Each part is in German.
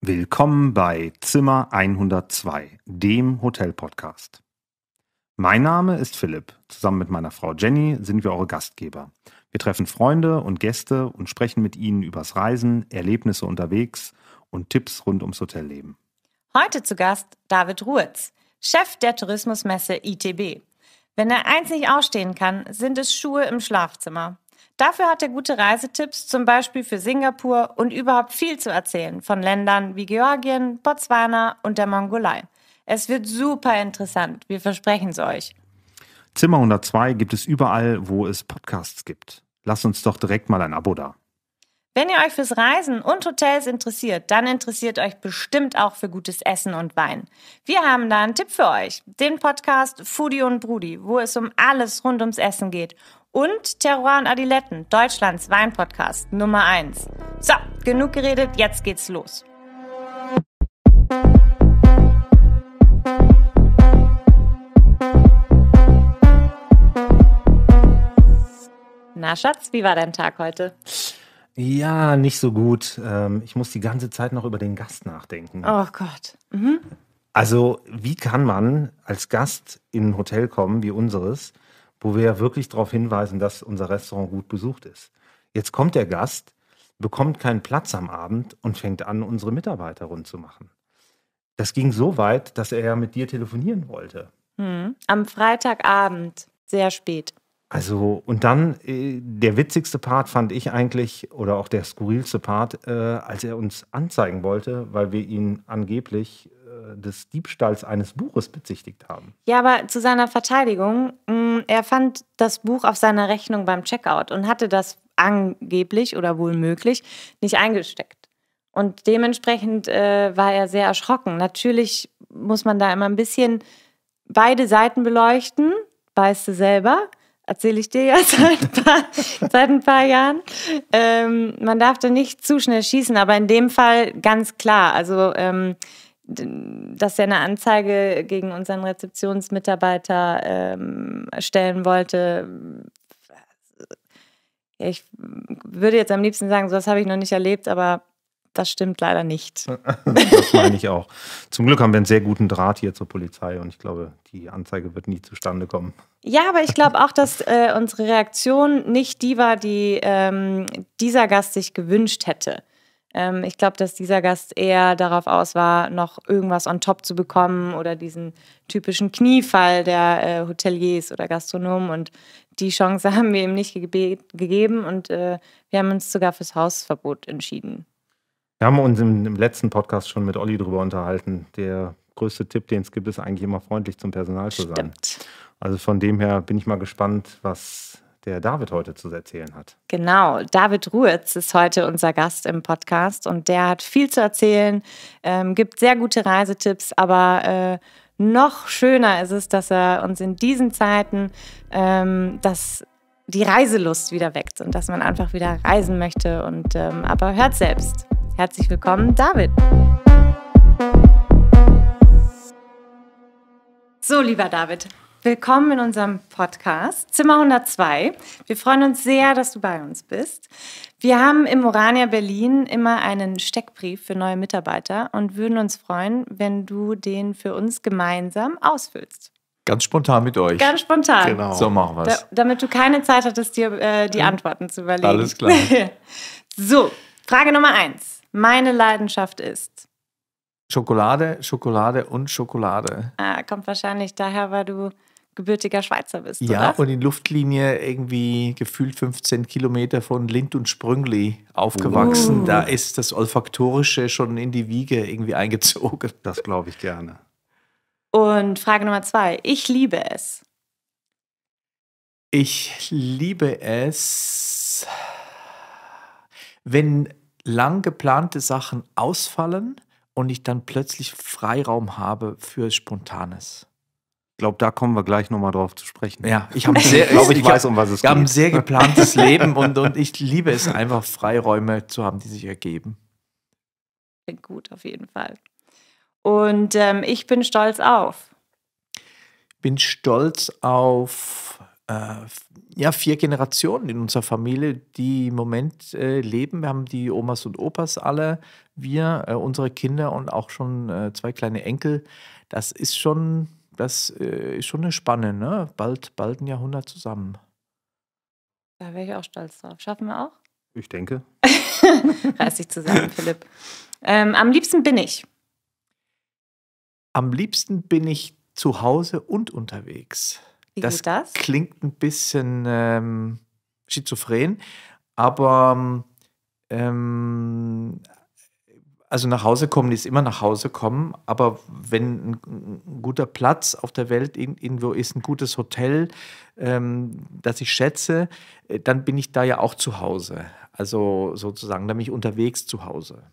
Willkommen bei Zimmer 102, dem Hotelpodcast. Mein Name ist Philipp. Zusammen mit meiner Frau Jenny sind wir eure Gastgeber. Wir treffen Freunde und Gäste und sprechen mit ihnen übers Reisen, Erlebnisse unterwegs und Tipps rund ums Hotelleben. Heute zu Gast David Ruetz, Chef der Tourismusmesse ITB. Wenn er eins nicht ausstehen kann, sind es Schuhe im Schlafzimmer. Dafür hat er gute Reisetipps, zum Beispiel für Singapur und überhaupt viel zu erzählen von Ländern wie Georgien, Botswana und der Mongolei. Es wird super interessant, wir versprechen es euch. Zimmer 102 gibt es überall, wo es Podcasts gibt. Lasst uns doch direkt mal ein Abo da. Wenn ihr euch fürs Reisen und Hotels interessiert, dann interessiert euch bestimmt auch für gutes Essen und Wein. Wir haben da einen Tipp für euch, den Podcast Foodie und Brudi, wo es um alles rund ums Essen geht und Terroir und Adiletten, Deutschlands Weinpodcast Nummer 1. So, genug geredet, jetzt geht's los. Na Schatz, wie war dein Tag heute? Ja, nicht so gut. Ähm, ich muss die ganze Zeit noch über den Gast nachdenken. Oh Gott. Mhm. Also, wie kann man als Gast in ein Hotel kommen wie unseres wo wir ja wirklich darauf hinweisen, dass unser Restaurant gut besucht ist. Jetzt kommt der Gast, bekommt keinen Platz am Abend und fängt an, unsere Mitarbeiter rund zu machen. Das ging so weit, dass er ja mit dir telefonieren wollte. Hm. Am Freitagabend, sehr spät. Also, und dann äh, der witzigste Part fand ich eigentlich, oder auch der skurrilste Part, äh, als er uns anzeigen wollte, weil wir ihn angeblich äh, des Diebstahls eines Buches bezichtigt haben. Ja, aber zu seiner Verteidigung, mh, mm, er fand das Buch auf seiner Rechnung beim Checkout und hatte das angeblich oder wohl möglich nicht eingesteckt. Und dementsprechend äh, war er sehr erschrocken. Natürlich muss man da immer ein bisschen beide Seiten beleuchten, weißt du selber erzähle ich dir ja seit ein paar, seit ein paar Jahren. Ähm, man darf da nicht zu schnell schießen, aber in dem Fall ganz klar. Also ähm, dass er eine Anzeige gegen unseren Rezeptionsmitarbeiter ähm, stellen wollte. Ich würde jetzt am liebsten sagen, sowas habe ich noch nicht erlebt, aber das stimmt leider nicht. das meine ich auch. Zum Glück haben wir einen sehr guten Draht hier zur Polizei und ich glaube, die Anzeige wird nie zustande kommen. Ja, aber ich glaube auch, dass äh, unsere Reaktion nicht die war, die ähm, dieser Gast sich gewünscht hätte. Ähm, ich glaube, dass dieser Gast eher darauf aus war, noch irgendwas on top zu bekommen oder diesen typischen Kniefall der äh, Hoteliers oder Gastronomen. Und die Chance haben wir ihm nicht ge gegeben und äh, wir haben uns sogar fürs Hausverbot entschieden. Wir haben uns im, im letzten Podcast schon mit Olli drüber unterhalten. Der größte Tipp, den es gibt, ist eigentlich immer freundlich zum Personal zu sein. Stimmt. Also von dem her bin ich mal gespannt, was der David heute zu erzählen hat. Genau, David Ruetz ist heute unser Gast im Podcast und der hat viel zu erzählen, ähm, gibt sehr gute Reisetipps, aber äh, noch schöner ist es, dass er uns in diesen Zeiten ähm, das die Reiselust wieder weckt und dass man einfach wieder reisen möchte und ähm, aber hört selbst. Herzlich willkommen, David. So, lieber David, willkommen in unserem Podcast Zimmer 102. Wir freuen uns sehr, dass du bei uns bist. Wir haben im Orania Berlin immer einen Steckbrief für neue Mitarbeiter und würden uns freuen, wenn du den für uns gemeinsam ausfüllst. Ganz spontan mit euch. Ganz spontan. Genau. So machen wir es. Da, damit du keine Zeit hattest, dir äh, die Antworten zu überlegen. Alles klar. so, Frage Nummer eins. Meine Leidenschaft ist. Schokolade, Schokolade und Schokolade. Ah, kommt wahrscheinlich daher, weil du gebürtiger Schweizer bist. Ja, oder? und in Luftlinie irgendwie gefühlt 15 Kilometer von Lind und Sprüngli aufgewachsen. Uh. Da ist das Olfaktorische schon in die Wiege irgendwie eingezogen. Das glaube ich gerne. Und Frage Nummer zwei. Ich liebe es. Ich liebe es, wenn lang geplante Sachen ausfallen und ich dann plötzlich Freiraum habe für Spontanes. Ich glaube, da kommen wir gleich nochmal drauf zu sprechen. Ja, ich habe sehr, ich, glaube, ich, weiß, um was es geht. Wir haben ein sehr geplantes Leben und, und ich liebe es einfach, Freiräume zu haben, die sich ergeben. Klingt gut, auf jeden Fall. Und ähm, ich bin stolz auf. Bin stolz auf äh, ja, vier Generationen in unserer Familie, die im Moment äh, leben. Wir haben die Omas und Opas alle, wir, äh, unsere Kinder und auch schon äh, zwei kleine Enkel. Das ist schon, das äh, ist schon eine Spanne, ne? Bald, bald ein Jahrhundert zusammen. Da wäre ich auch stolz drauf. Schaffen wir auch? Ich denke. Reiß dich zusammen, Philipp. Ähm, am liebsten bin ich. Am liebsten bin ich zu Hause und unterwegs. Wie das, das klingt ein bisschen ähm, schizophren, aber ähm, ähm, also nach Hause kommen ist immer nach Hause kommen, aber wenn ein, ein guter Platz auf der Welt irgendwo ist, ein gutes Hotel, ähm, das ich schätze, äh, dann bin ich da ja auch zu Hause. Also sozusagen, nämlich unterwegs zu Hause.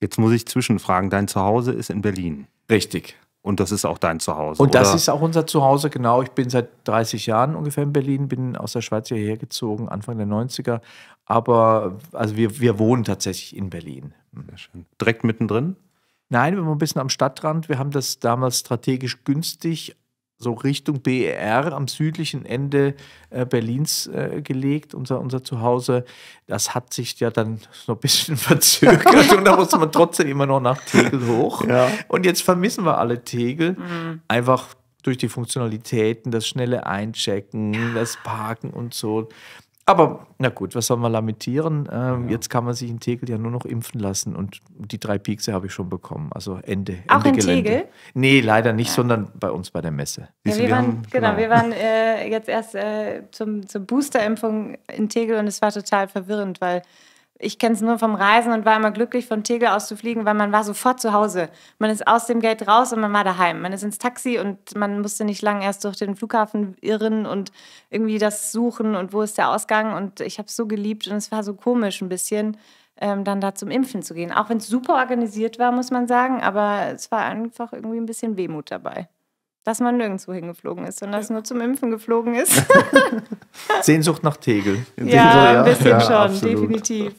Jetzt muss ich zwischenfragen, dein Zuhause ist in Berlin. Richtig. Und das ist auch dein Zuhause. Und das oder? ist auch unser Zuhause, genau. Ich bin seit 30 Jahren ungefähr in Berlin, bin aus der Schweiz hierher gezogen, Anfang der 90er. Aber also wir, wir wohnen tatsächlich in Berlin. Mhm. Sehr schön. Direkt mittendrin? Nein, wir waren ein bisschen am Stadtrand. Wir haben das damals strategisch günstig so Richtung BER am südlichen Ende äh, Berlins äh, gelegt, unser, unser Zuhause. Das hat sich ja dann so ein bisschen verzögert und da musste man trotzdem immer noch nach Tegel hoch. Ja. Und jetzt vermissen wir alle Tegel. Mhm. Einfach durch die Funktionalitäten, das schnelle Einchecken, das Parken und so. Aber na gut, was soll man lamentieren? Ähm, ja. Jetzt kann man sich in Tegel ja nur noch impfen lassen und die drei Piekse habe ich schon bekommen. Also Ende. Ende Auch in Gelände. Tegel? Nee, leider nicht, ja. sondern bei uns bei der Messe. Ja, wir, wir waren, genau, genau, wir waren äh, jetzt erst äh, zum, zur Boosterimpfung in Tegel und es war total verwirrend, weil ich kenne es nur vom Reisen und war immer glücklich, von Tegel aus zu fliegen, weil man war sofort zu Hause. Man ist aus dem Gate raus und man war daheim. Man ist ins Taxi und man musste nicht lange erst durch den Flughafen irren und irgendwie das suchen und wo ist der Ausgang. Und ich habe es so geliebt und es war so komisch ein bisschen, ähm, dann da zum Impfen zu gehen. Auch wenn es super organisiert war, muss man sagen, aber es war einfach irgendwie ein bisschen Wehmut dabei dass man nirgendwo hingeflogen ist, sondern dass nur zum Impfen geflogen ist. Sehnsucht nach Tegel. Ja, so, ja, ein bisschen ja, schon, absolut. definitiv.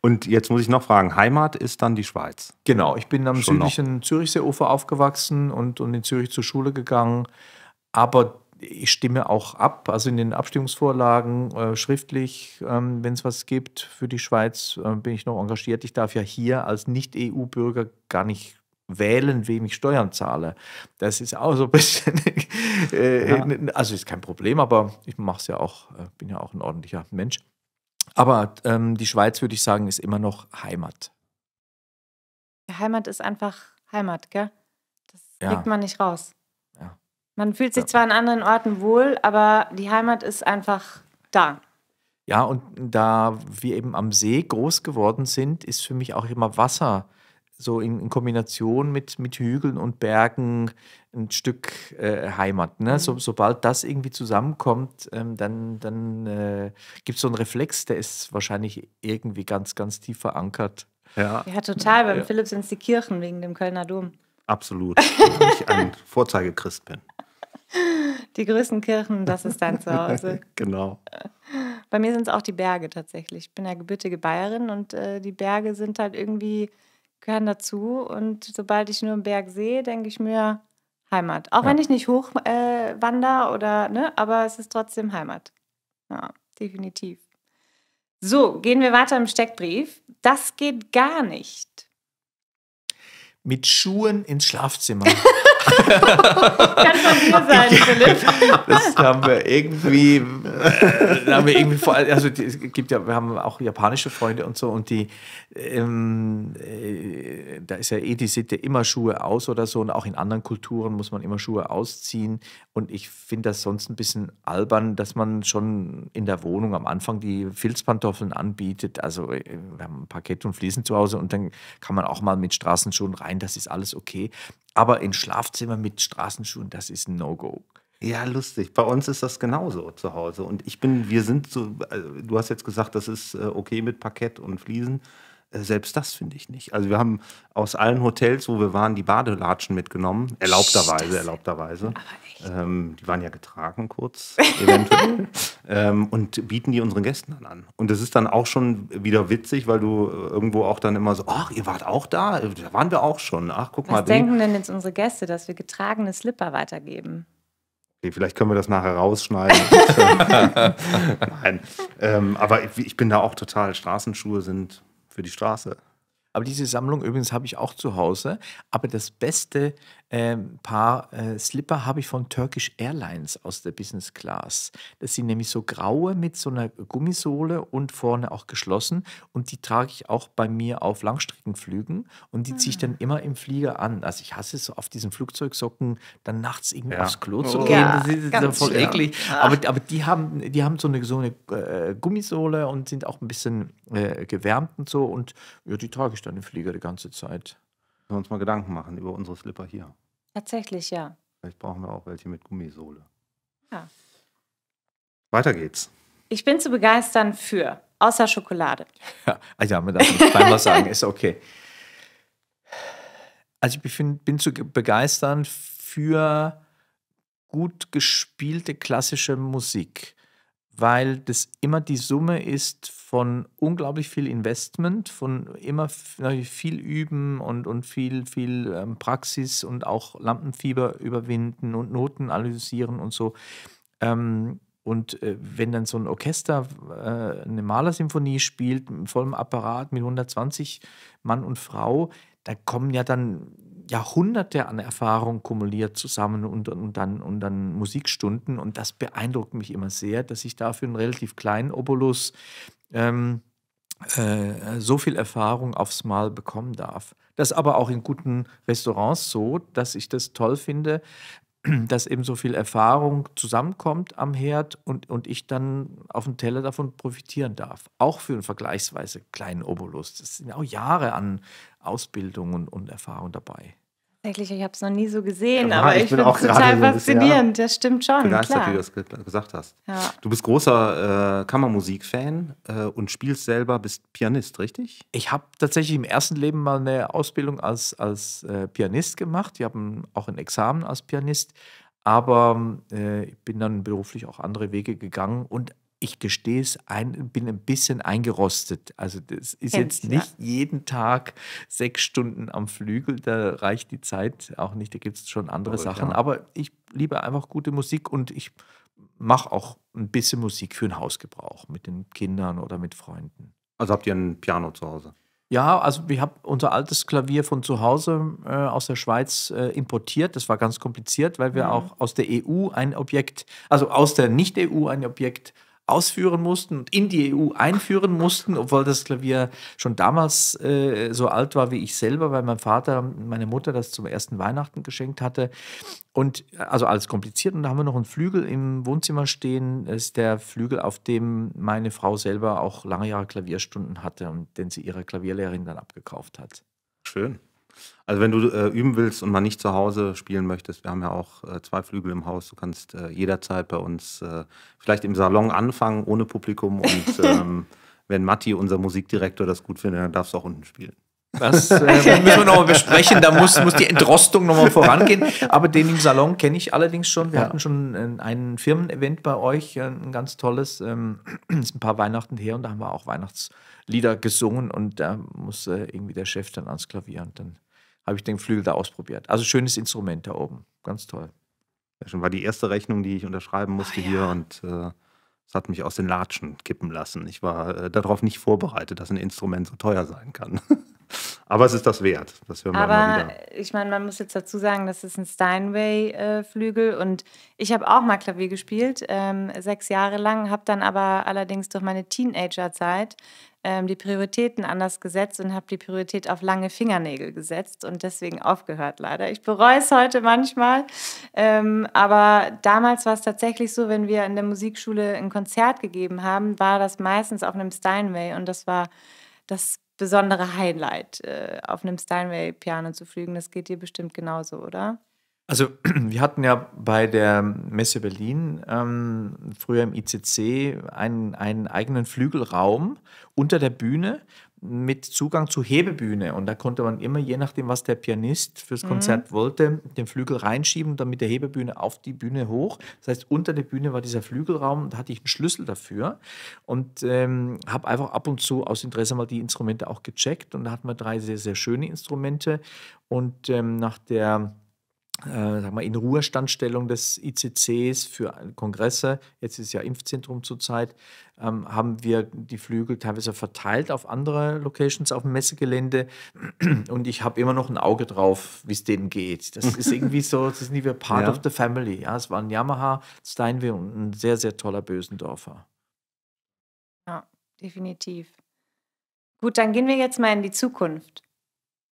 Und jetzt muss ich noch fragen, Heimat ist dann die Schweiz? Genau, ich bin am schon südlichen noch. Zürichseeufer aufgewachsen und, und in Zürich zur Schule gegangen. Aber ich stimme auch ab, also in den Abstimmungsvorlagen äh, schriftlich, ähm, wenn es was gibt für die Schweiz, äh, bin ich noch engagiert. Ich darf ja hier als Nicht-EU-Bürger gar nicht wählen, wem ich Steuern zahle. Das ist auch so ein bisschen, äh, ja. also ist kein Problem, aber ich mache es ja auch, äh, bin ja auch ein ordentlicher Mensch. Aber ähm, die Schweiz, würde ich sagen, ist immer noch Heimat. Heimat ist einfach Heimat, gell? Das ja. kriegt man nicht raus. Ja. Man fühlt sich ja. zwar an anderen Orten wohl, aber die Heimat ist einfach da. Ja, und da wir eben am See groß geworden sind, ist für mich auch immer Wasser so in, in, Kombination mit, mit Hügeln und Bergen ein Stück äh, Heimat. Ne? Mhm. So, sobald das irgendwie zusammenkommt, ähm, dann, dann äh, gibt es so einen Reflex, der ist wahrscheinlich irgendwie ganz, ganz tief verankert. Ja, ja total. Beim ja. Philipp sind es die Kirchen wegen dem Kölner Dom. Absolut. Weil ich ein Vorzeigechrist bin. Die größten Kirchen, das ist dein Zuhause. genau. Bei mir sind es auch die Berge tatsächlich. Ich bin ja gebürtige Bayerin und äh, die Berge sind halt irgendwie gehören dazu. Und sobald ich nur einen Berg sehe, denke ich mir, Heimat. Auch ja. wenn ich nicht hoch äh, wander oder, ne, aber es ist trotzdem Heimat. Ja, definitiv. So, gehen wir weiter im Steckbrief. Das geht gar nicht. Mit Schuhen ins Schlafzimmer. Kann schon dir sein, Philipp. Das haben wir irgendwie. Äh, haben wir irgendwie vor, also die, es gibt ja, wir haben auch japanische Freunde und so und die, ähm, äh, da ist ja eh die Sitte immer Schuhe aus oder so und auch in anderen Kulturen muss man immer Schuhe ausziehen und ich finde das sonst ein bisschen albern, dass man schon in der Wohnung am Anfang die Filzpantoffeln anbietet. Also äh, wir haben ein Parkett und Fliesen zu Hause und dann kann man auch mal mit Straßenschuhen rein, das ist alles okay. Aber in Schlafzimmer mit Straßenschuhen, das ist ein No-Go. Ja, lustig. Bei uns ist das genauso zu Hause. Und ich bin, wir sind so, also du hast jetzt gesagt, das ist äh, okay mit Parkett und Fliesen. Äh, selbst das finde ich nicht. Also wir haben aus allen Hotels, wo wir waren, die Badelatschen mitgenommen, erlaubterweise, erlaubterweise. Ähm, die waren ja getragen kurz, eventuell. ähm, und bieten die unseren Gästen dann an. Und das ist dann auch schon wieder witzig, weil du äh, irgendwo auch dann immer so, ach, ihr wart auch da, äh, da waren wir auch schon. Ach, guck Was mal. Was denken denn jetzt unsere Gäste, dass wir getragene Slipper weitergeben? Okay, vielleicht können wir das nachher rausschneiden. Nein. Ähm, aber ich, ich bin da auch total, Straßenschuhe sind für die Straße. Aber diese Sammlung übrigens habe ich auch zu Hause. Aber das Beste ein ähm, paar äh, Slipper habe ich von Turkish Airlines aus der Business Class. Das sind nämlich so graue mit so einer Gummisohle und vorne auch geschlossen. Und die trage ich auch bei mir auf Langstreckenflügen und die ziehe ich dann ah. immer im Flieger an. Also ich hasse es, auf diesen Flugzeugsocken dann nachts irgendwie ja. aufs Klo zu oh. gehen. Ja, das ist dann voll schön. eklig. Aber, aber die, haben, die haben so eine, so eine äh, Gummisohle und sind auch ein bisschen äh, gewärmt und so. Und ja, die trage ich dann im Flieger die ganze Zeit wir uns mal Gedanken machen über unsere Slipper hier. Tatsächlich, ja. Vielleicht brauchen wir auch welche mit Gummisohle. Ja. Weiter geht's. Ich bin zu begeistern für, außer Schokolade. Ja, ah ja man darf nicht zweimal sagen, ist okay. Also ich bin, bin zu begeistern für gut gespielte klassische Musik weil das immer die Summe ist von unglaublich viel Investment, von immer viel Üben und, und viel, viel ähm, Praxis und auch Lampenfieber überwinden und Noten analysieren und so. Ähm, und äh, wenn dann so ein Orchester äh, eine Malersymphonie spielt, mit vollem Apparat mit 120 Mann und Frau, da kommen ja dann Jahrhunderte an Erfahrung kumuliert zusammen und, und, dann, und dann Musikstunden. Und das beeindruckt mich immer sehr, dass ich dafür einen relativ kleinen Obolus ähm, äh, so viel Erfahrung aufs Mal bekommen darf. Das aber auch in guten Restaurants so, dass ich das toll finde, dass eben so viel Erfahrung zusammenkommt am Herd und, und ich dann auf dem Teller davon profitieren darf. Auch für einen vergleichsweise kleinen Obolus. Das sind auch Jahre an Ausbildung und, und Erfahrung dabei tatsächlich, ich habe es noch nie so gesehen, ja, aber ich, ich finde es total faszinierend. das stimmt schon. Begeistert, klar. wie du das gesagt hast. Ja. Du bist großer äh, Kammermusik-Fan äh, und spielst selber, bist Pianist, richtig? Ich habe tatsächlich im ersten Leben mal eine Ausbildung als, als äh, Pianist gemacht. Wir haben auch ein Examen als Pianist. Aber ähm, äh, ich bin dann beruflich auch andere Wege gegangen und ich gestehe es, ein, bin ein bisschen eingerostet. Also das ist Kennst, jetzt nicht ja. jeden Tag sechs Stunden am Flügel, da reicht die Zeit auch nicht, da gibt es schon andere oh, Sachen. Ja. Aber ich liebe einfach gute Musik und ich mache auch ein bisschen Musik für den Hausgebrauch mit den Kindern oder mit Freunden. Also habt ihr ein Piano zu Hause? Ja, also ich habe unser altes Klavier von zu Hause äh, aus der Schweiz äh, importiert. Das war ganz kompliziert, weil wir mhm. auch aus der EU ein Objekt, also aus der Nicht-EU ein Objekt ausführen mussten und in die EU einführen mussten, obwohl das Klavier schon damals äh, so alt war wie ich selber, weil mein Vater, meine Mutter das zum ersten Weihnachten geschenkt hatte. Und also alles kompliziert. Und da haben wir noch einen Flügel im Wohnzimmer stehen. Das ist der Flügel, auf dem meine Frau selber auch lange Jahre Klavierstunden hatte und den sie ihrer Klavierlehrerin dann abgekauft hat. Schön. Also wenn du äh, üben willst und mal nicht zu Hause spielen möchtest, wir haben ja auch äh, zwei Flügel im Haus, du kannst äh, jederzeit bei uns äh, vielleicht im Salon anfangen, ohne Publikum. Und ähm, wenn Matti, unser Musikdirektor, das gut findet, dann darfst du auch unten spielen. Das äh, müssen wir nochmal besprechen. Da muss, muss die Entrostung nochmal vorangehen. Aber den im Salon kenne ich allerdings schon. Wir ja. hatten schon ein Firmen-Event bei euch, äh, ein ganz tolles. Ähm, ist ein paar Weihnachten her und da haben wir auch Weihnachtslieder gesungen und da muss äh, irgendwie der Chef dann ans Klavier und dann habe ich den Flügel da ausprobiert. Also schönes Instrument da oben, ganz toll. Ja, schon war die erste Rechnung, die ich unterschreiben ah, musste oh, ja. hier und äh, hat mich aus den Latschen kippen lassen. Ich war äh, darauf nicht vorbereitet, dass ein Instrument so teuer sein kann. Aber es ist das wert. Das hören wir Aber ich meine, man muss jetzt dazu sagen, das ist ein Steinway-Flügel äh, und ich habe auch mal Klavier gespielt, ähm, sechs Jahre lang, habe dann aber allerdings durch meine Teenagerzeit ähm, die Prioritäten anders gesetzt und habe die Priorität auf lange Fingernägel gesetzt und deswegen aufgehört leider. Ich bereue es heute manchmal, ähm, aber damals war es tatsächlich so, wenn wir in der Musikschule ein Konzert gegeben haben, war das meistens auf einem Steinway und das war das besondere Highlight, äh, auf einem Steinway-Piano zu fliegen. Das geht dir bestimmt genauso, oder? Also wir hatten ja bei der Messe Berlin ähm, früher im ICC einen, einen eigenen Flügelraum unter der Bühne mit Zugang zur Hebebühne. Und da konnte man immer, je nachdem, was der Pianist fürs mhm. Konzert mhm. wollte, den Flügel reinschieben und dann mit der Hebebühne auf die Bühne hoch. Das heißt, unter der Bühne war dieser Flügelraum, da hatte ich einen Schlüssel dafür und ähm, habe einfach ab und zu aus Interesse mal die Instrumente auch gecheckt. Und da hatten wir drei sehr, sehr schöne Instrumente. Und ähm, nach der äh, sag mal, in Ruhestandstellung des ICCs für Kongresse, jetzt ist ja Impfzentrum zurzeit, ähm, haben wir die Flügel teilweise verteilt auf andere Locations auf dem Messegelände und ich habe immer noch ein Auge drauf, wie es denen geht. Das ist irgendwie so, das sind wir part ja. of the family. Ja, es waren Yamaha, Steinway und ein sehr, sehr toller Bösendorfer. Ja, definitiv. Gut, dann gehen wir jetzt mal in die Zukunft.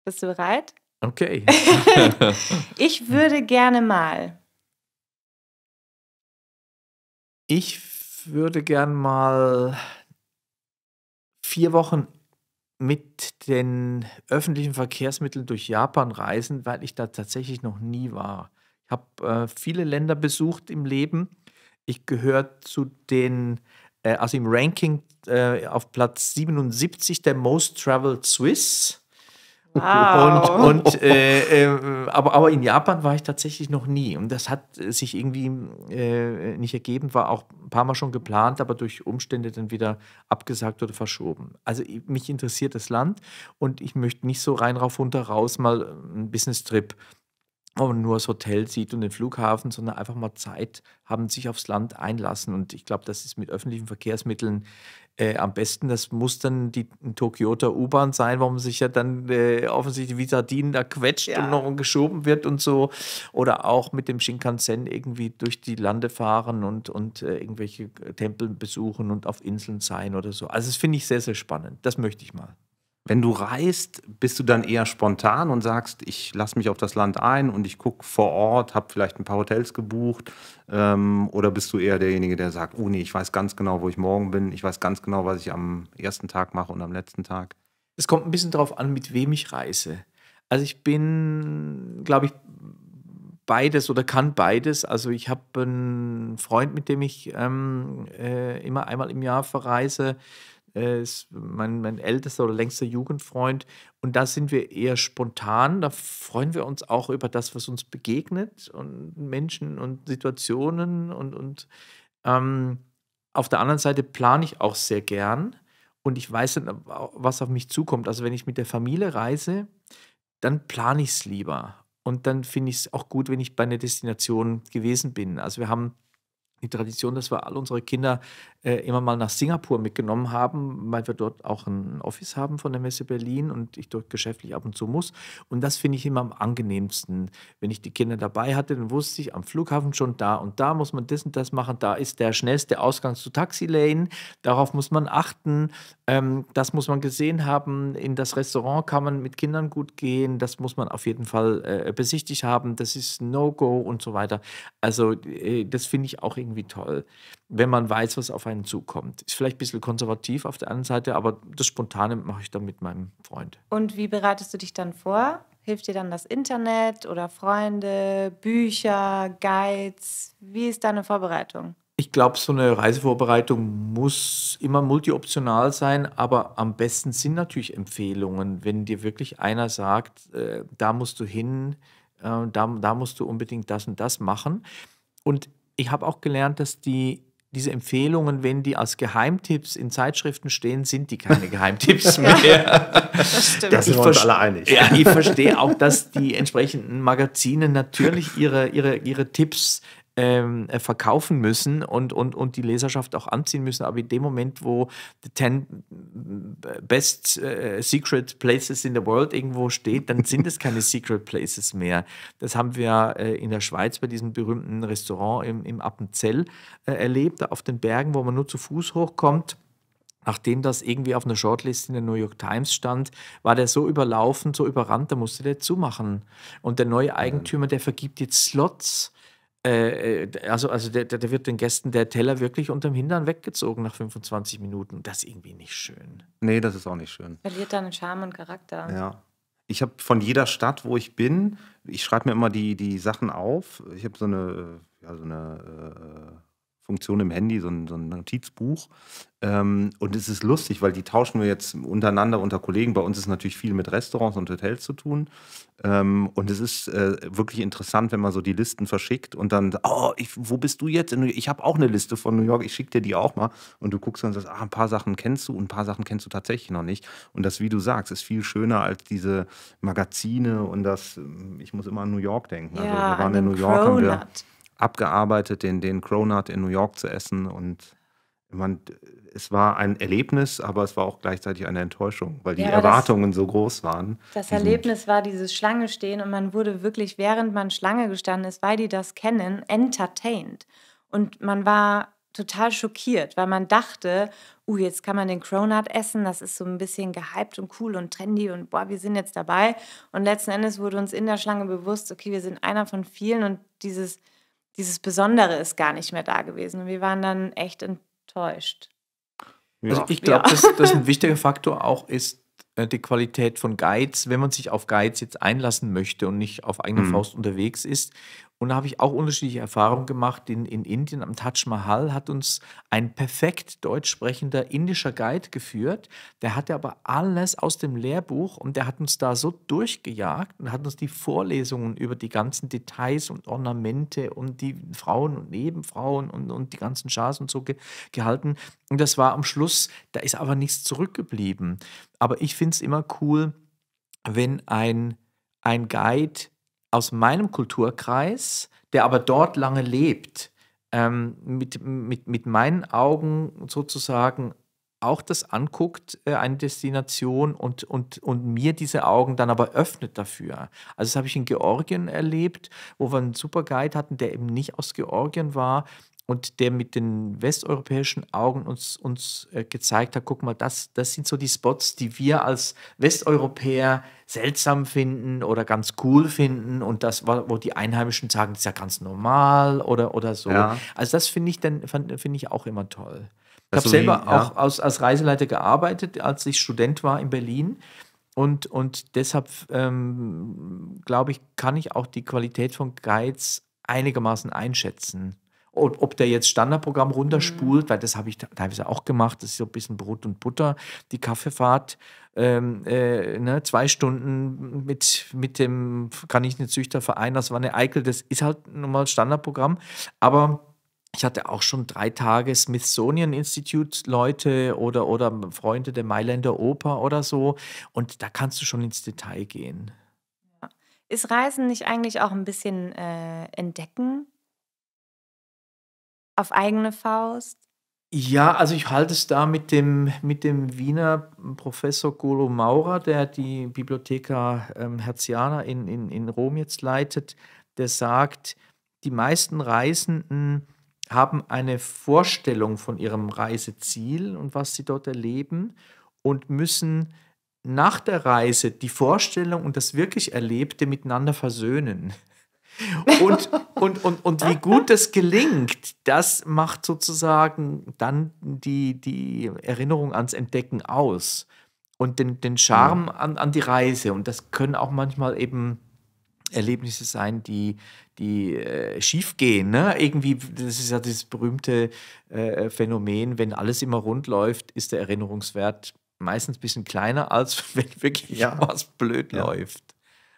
Bist du bereit? Okay. ich würde gerne mal. Ich würde gerne mal vier Wochen mit den öffentlichen Verkehrsmitteln durch Japan reisen, weil ich da tatsächlich noch nie war. Ich habe äh, viele Länder besucht im Leben. Ich gehöre zu den, äh, also im Ranking äh, auf Platz 77 der Most Traveled Swiss. Wow. Und, und äh, äh, aber, aber in Japan war ich tatsächlich noch nie. Und das hat sich irgendwie äh, nicht ergeben, war auch ein paar Mal schon geplant, aber durch Umstände dann wieder abgesagt oder verschoben. Also mich interessiert das Land und ich möchte nicht so rein rauf, runter, raus mal äh, einen Business-Trip wo man nur das Hotel sieht und den Flughafen, sondern einfach mal Zeit haben, sich aufs Land einlassen. Und ich glaube, das ist mit öffentlichen Verkehrsmitteln äh, am besten, das muss dann die Tokioter U-Bahn sein, warum sich ja dann äh, offensichtlich die Sardinen da quetscht ja. und noch geschoben wird und so. Oder auch mit dem Shinkansen irgendwie durch die Lande fahren und, und äh, irgendwelche Tempel besuchen und auf Inseln sein oder so. Also das finde ich sehr, sehr spannend. Das möchte ich mal. Wenn du reist, bist du dann eher spontan und sagst, ich lasse mich auf das Land ein und ich gucke vor Ort, habe vielleicht ein paar Hotels gebucht? Ähm, oder bist du eher derjenige, der sagt, oh nee, ich weiß ganz genau, wo ich morgen bin, ich weiß ganz genau, was ich am ersten Tag mache und am letzten Tag? Es kommt ein bisschen darauf an, mit wem ich reise. Also ich bin, glaube ich, beides oder kann beides. Also ich habe einen Freund, mit dem ich ähm, äh, immer einmal im Jahr verreise äh, ist mein, mein ältester oder längster Jugendfreund. Und da sind wir eher spontan. Da freuen wir uns auch über das, was uns begegnet und Menschen und Situationen. Und, und ähm, auf der anderen Seite plane ich auch sehr gern. Und ich weiß dann, was auf mich zukommt. Also wenn ich mit der Familie reise, dann plane ich es lieber. Und dann finde ich es auch gut, wenn ich bei einer Destination gewesen bin. Also wir haben die Tradition, dass wir all unsere Kinder äh, immer mal nach Singapur mitgenommen haben, weil wir dort auch ein Office haben von der Messe Berlin und ich dort geschäftlich ab und zu muss. Und das finde ich immer am angenehmsten. Wenn ich die Kinder dabei hatte, dann wusste ich am Flughafen schon da und da muss man das und das machen. Da ist der schnellste Ausgang zu Taxilane. Darauf muss man achten. Ähm, das muss man gesehen haben. In das Restaurant kann man mit Kindern gut gehen. Das muss man auf jeden Fall äh, besichtigt haben. Das ist No-Go und so weiter. Also, äh, das finde ich auch irgendwie irgendwie toll, wenn man weiß, was auf einen zukommt. Ist vielleicht ein bisschen konservativ auf der anderen Seite, aber das Spontane mache ich dann mit meinem Freund. Und wie bereitest du dich dann vor? Hilft dir dann das Internet oder Freunde, Bücher, Guides? Wie ist deine Vorbereitung? Ich glaube, so eine Reisevorbereitung muss immer multioptional sein, aber am besten sind natürlich Empfehlungen. Wenn dir wirklich einer sagt, äh, da musst du hin, äh, da, da musst du unbedingt das und das machen. Und ich habe auch gelernt, dass die diese Empfehlungen, wenn die als Geheimtipps in Zeitschriften stehen, sind die keine Geheimtipps mehr. ja, das stimmt. Da sind wir uns alle einig. Ja, ich verstehe auch, dass die entsprechenden Magazine natürlich ihre, ihre, ihre Tipps ähm, äh, verkaufen müssen und, und, und die Leserschaft auch anziehen müssen. Aber in dem Moment, wo die 10 äh, Best äh, Secret Places in the World irgendwo steht, dann sind es keine Secret Places mehr. Das haben wir äh, in der Schweiz bei diesem berühmten Restaurant im, im Appenzell äh, erlebt, auf den Bergen, wo man nur zu Fuß hochkommt nachdem das irgendwie auf einer Shortlist in der New York Times stand, war der so überlaufen, so überrannt, da musste der zumachen. Und der neue Eigentümer, der vergibt jetzt Slots äh, äh also, also da der, der, wird den Gästen der Teller wirklich unterm Hintern weggezogen nach 25 Minuten. Das ist irgendwie nicht schön. Nee, das ist auch nicht schön. Verliert dann Charme und Charakter. Ja. Ich habe von jeder Stadt, wo ich bin, ich schreibe mir immer die, die Sachen auf. Ich habe so eine, ja, so eine äh, Funktion im Handy, so ein, so ein Notizbuch. Ähm, und es ist lustig, weil die tauschen wir jetzt untereinander unter Kollegen. Bei uns ist natürlich viel mit Restaurants und Hotels zu tun. Ähm, und es ist äh, wirklich interessant, wenn man so die Listen verschickt und dann, oh, ich, wo bist du jetzt? Ich habe auch eine Liste von New York, ich schicke dir die auch mal. Und du guckst und sagst, ah, ein paar Sachen kennst du und ein paar Sachen kennst du tatsächlich noch nicht. Und das, wie du sagst, ist viel schöner als diese Magazine und das, ähm, ich muss immer an New York denken. Also, ja, also wir waren in New York. Haben wir, abgearbeitet, den, den Cronut in New York zu essen. Und man, es war ein Erlebnis, aber es war auch gleichzeitig eine Enttäuschung, weil die ja, Erwartungen das, so groß waren. Das Erlebnis war dieses Schlange stehen und man wurde wirklich, während man Schlange gestanden ist, weil die das kennen, entertained. Und man war total schockiert, weil man dachte, uh, jetzt kann man den Cronut essen, das ist so ein bisschen gehypt und cool und trendy und boah, wir sind jetzt dabei. Und letzten Endes wurde uns in der Schlange bewusst, okay, wir sind einer von vielen und dieses dieses Besondere ist gar nicht mehr da gewesen. Und wir waren dann echt enttäuscht. Ja. Also ich glaube, ja. dass, dass ein wichtiger Faktor auch ist äh, die Qualität von Guides, wenn man sich auf Guides jetzt einlassen möchte und nicht auf eigene mhm. Faust unterwegs ist und da habe ich auch unterschiedliche Erfahrungen gemacht. In, in Indien am Taj Mahal hat uns ein perfekt deutsch sprechender indischer Guide geführt. Der hatte aber alles aus dem Lehrbuch und der hat uns da so durchgejagt und hat uns die Vorlesungen über die ganzen Details und Ornamente und die Frauen und Nebenfrauen und, und die ganzen Schars und so ge gehalten. Und das war am Schluss, da ist aber nichts zurückgeblieben. Aber ich finde es immer cool, wenn ein, ein Guide aus meinem Kulturkreis, der aber dort lange lebt, ähm, mit, mit, mit meinen Augen sozusagen auch das anguckt, äh, eine Destination, und, und, und mir diese Augen dann aber öffnet dafür. Also das habe ich in Georgien erlebt, wo wir einen super Guide hatten, der eben nicht aus Georgien war, und der mit den westeuropäischen Augen uns, uns äh, gezeigt hat, guck mal, das, das sind so die Spots, die wir als Westeuropäer seltsam finden oder ganz cool finden und das, wo die Einheimischen sagen, das ist ja ganz normal oder, oder so. Ja. Also das finde ich, dann, finde ich auch immer toll. Ich habe also selber ja. auch als, als Reiseleiter gearbeitet, als ich Student war in Berlin. Und, und deshalb, ähm, glaube ich, kann ich auch die Qualität von Guides einigermaßen einschätzen. Und ob der jetzt Standardprogramm runterspult, mhm. weil das habe ich teilweise auch gemacht, das ist so ein bisschen Brot und Butter, die Kaffeefahrt, ähm, äh, ne, zwei Stunden mit, mit dem, kann ich einen Züchterverein, das war eine Eikel, das ist halt nun mal Standardprogramm, aber ich hatte auch schon drei Tage Smithsonian Institute Leute oder, oder Freunde der Mailänder Oper oder so. Und da kannst du schon ins Detail gehen. Ist Reisen nicht eigentlich auch ein bisschen äh, entdecken? Auf eigene Faust? Ja, also ich halte es da mit dem, mit dem Wiener Professor Golo Maurer, der die Bibliotheca ähm, Herziana in, in, in Rom jetzt leitet, der sagt, die meisten Reisenden haben eine Vorstellung von ihrem Reiseziel und was sie dort erleben und müssen nach der Reise die Vorstellung und das wirklich Erlebte miteinander versöhnen. Und, und, und, und wie gut das gelingt, das macht sozusagen dann die, die Erinnerung ans Entdecken aus und den, den Charme an, an die Reise. Und das können auch manchmal eben Erlebnisse sein, die die äh, schief gehen. Ne? Irgendwie, das ist ja dieses berühmte äh, Phänomen, wenn alles immer rund läuft, ist der Erinnerungswert meistens ein bisschen kleiner, als wenn wirklich ja. was blöd ja. läuft.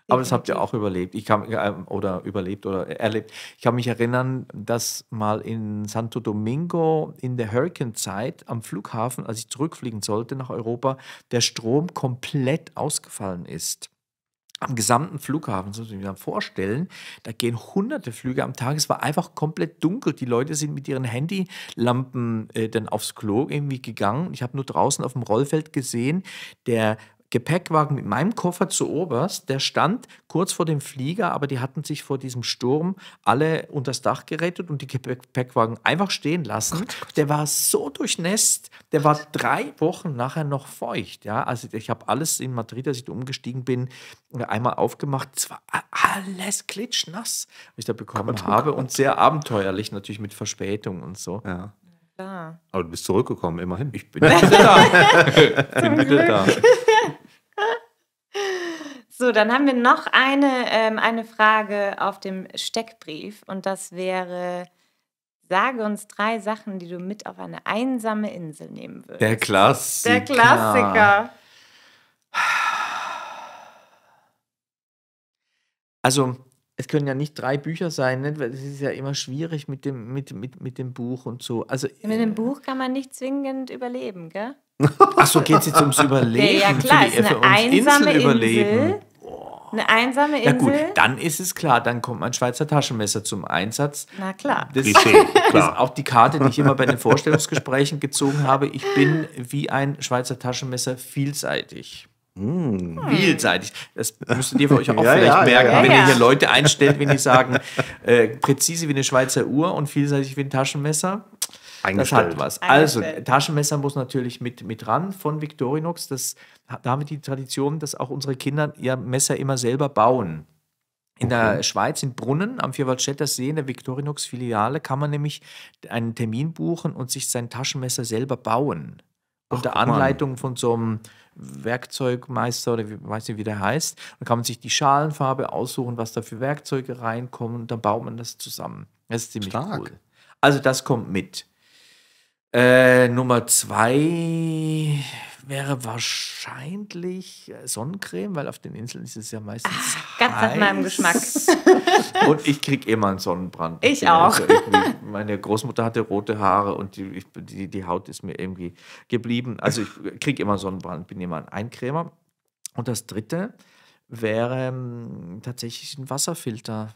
Aber das habt ihr auch überlebt. Ich kann, äh, oder überlebt oder erlebt. Ich kann mich erinnern, dass mal in Santo Domingo in der Hurricane-Zeit am Flughafen, als ich zurückfliegen sollte nach Europa, der Strom komplett ausgefallen ist am gesamten Flughafen, das muss ich mir dann vorstellen, da gehen hunderte Flüge am Tag. Es war einfach komplett dunkel. Die Leute sind mit ihren Handylampen äh, dann aufs Klo irgendwie gegangen. Ich habe nur draußen auf dem Rollfeld gesehen, der Gepäckwagen mit meinem Koffer zu oberst, der stand kurz vor dem Flieger, aber die hatten sich vor diesem Sturm alle unters Dach gerettet und die Gepäckwagen einfach stehen lassen. Gott, Gott. Der war so durchnässt, der war drei Wochen nachher noch feucht. Ja? Also ich habe alles in Madrid, als ich da umgestiegen bin, einmal aufgemacht. Es war alles klitschnass, was ich da bekommen Gott, oh habe und sehr abenteuerlich natürlich mit Verspätung und so. Ja. Ja. Aber du bist zurückgekommen, immerhin. Ich bin wieder da. bin wieder da. So, dann haben wir noch eine, ähm, eine Frage auf dem Steckbrief und das wäre, sage uns drei Sachen, die du mit auf eine einsame Insel nehmen würdest. Der Klassiker. Der Klassiker. Also, es können ja nicht drei Bücher sein, ne? weil es ist ja immer schwierig mit dem, mit, mit, mit dem Buch und so. Also, mit dem äh, Buch kann man nicht zwingend überleben, gell? Achso, geht es jetzt ums Überleben? Ja, ja klar, für die, ist eine einsame Inselüberleben. Insel. Eine einsame Insel. Na gut, dann ist es klar, dann kommt mein Schweizer Taschenmesser zum Einsatz. Na klar. Das, Klischee, klar. ist auch die Karte, die ich immer bei den Vorstellungsgesprächen gezogen habe. Ich bin wie ein Schweizer Taschenmesser vielseitig. Hm. Vielseitig. Das müsstet ihr für euch auch ja, vielleicht ja, merken, ja, wenn ihr hier Leute einstellt, wenn die sagen, äh, präzise wie eine Schweizer Uhr und vielseitig wie ein Taschenmesser das hat was. Also, Taschenmesser muss natürlich mit, mit ran von Victorinox. Das, da haben wir die Tradition, dass auch unsere Kinder ihr Messer immer selber bauen. In okay. der Schweiz, in Brunnen am Vierwaldstätter See, in der Victorinox-Filiale, kann man nämlich einen Termin buchen und sich sein Taschenmesser selber bauen. Ach, unter Anleitung von so einem Werkzeugmeister oder wie, weiß nicht, wie der heißt. Da kann man sich die Schalenfarbe aussuchen, was da für Werkzeuge reinkommen und dann baut man das zusammen. Das ist ziemlich Stark. cool. Also das kommt mit. Äh, Nummer zwei wäre wahrscheinlich äh, Sonnencreme, weil auf den Inseln ist es ja meistens. Ach, ganz heiß. nach meinem Geschmack. und ich kriege immer einen Sonnenbrand. Ich auch. Also meine Großmutter hatte rote Haare und die, die, die Haut ist mir irgendwie geblieben. Also ich kriege immer Sonnenbrand, bin immer ein Eincremer. Und das dritte wäre ähm, tatsächlich ein Wasserfilter.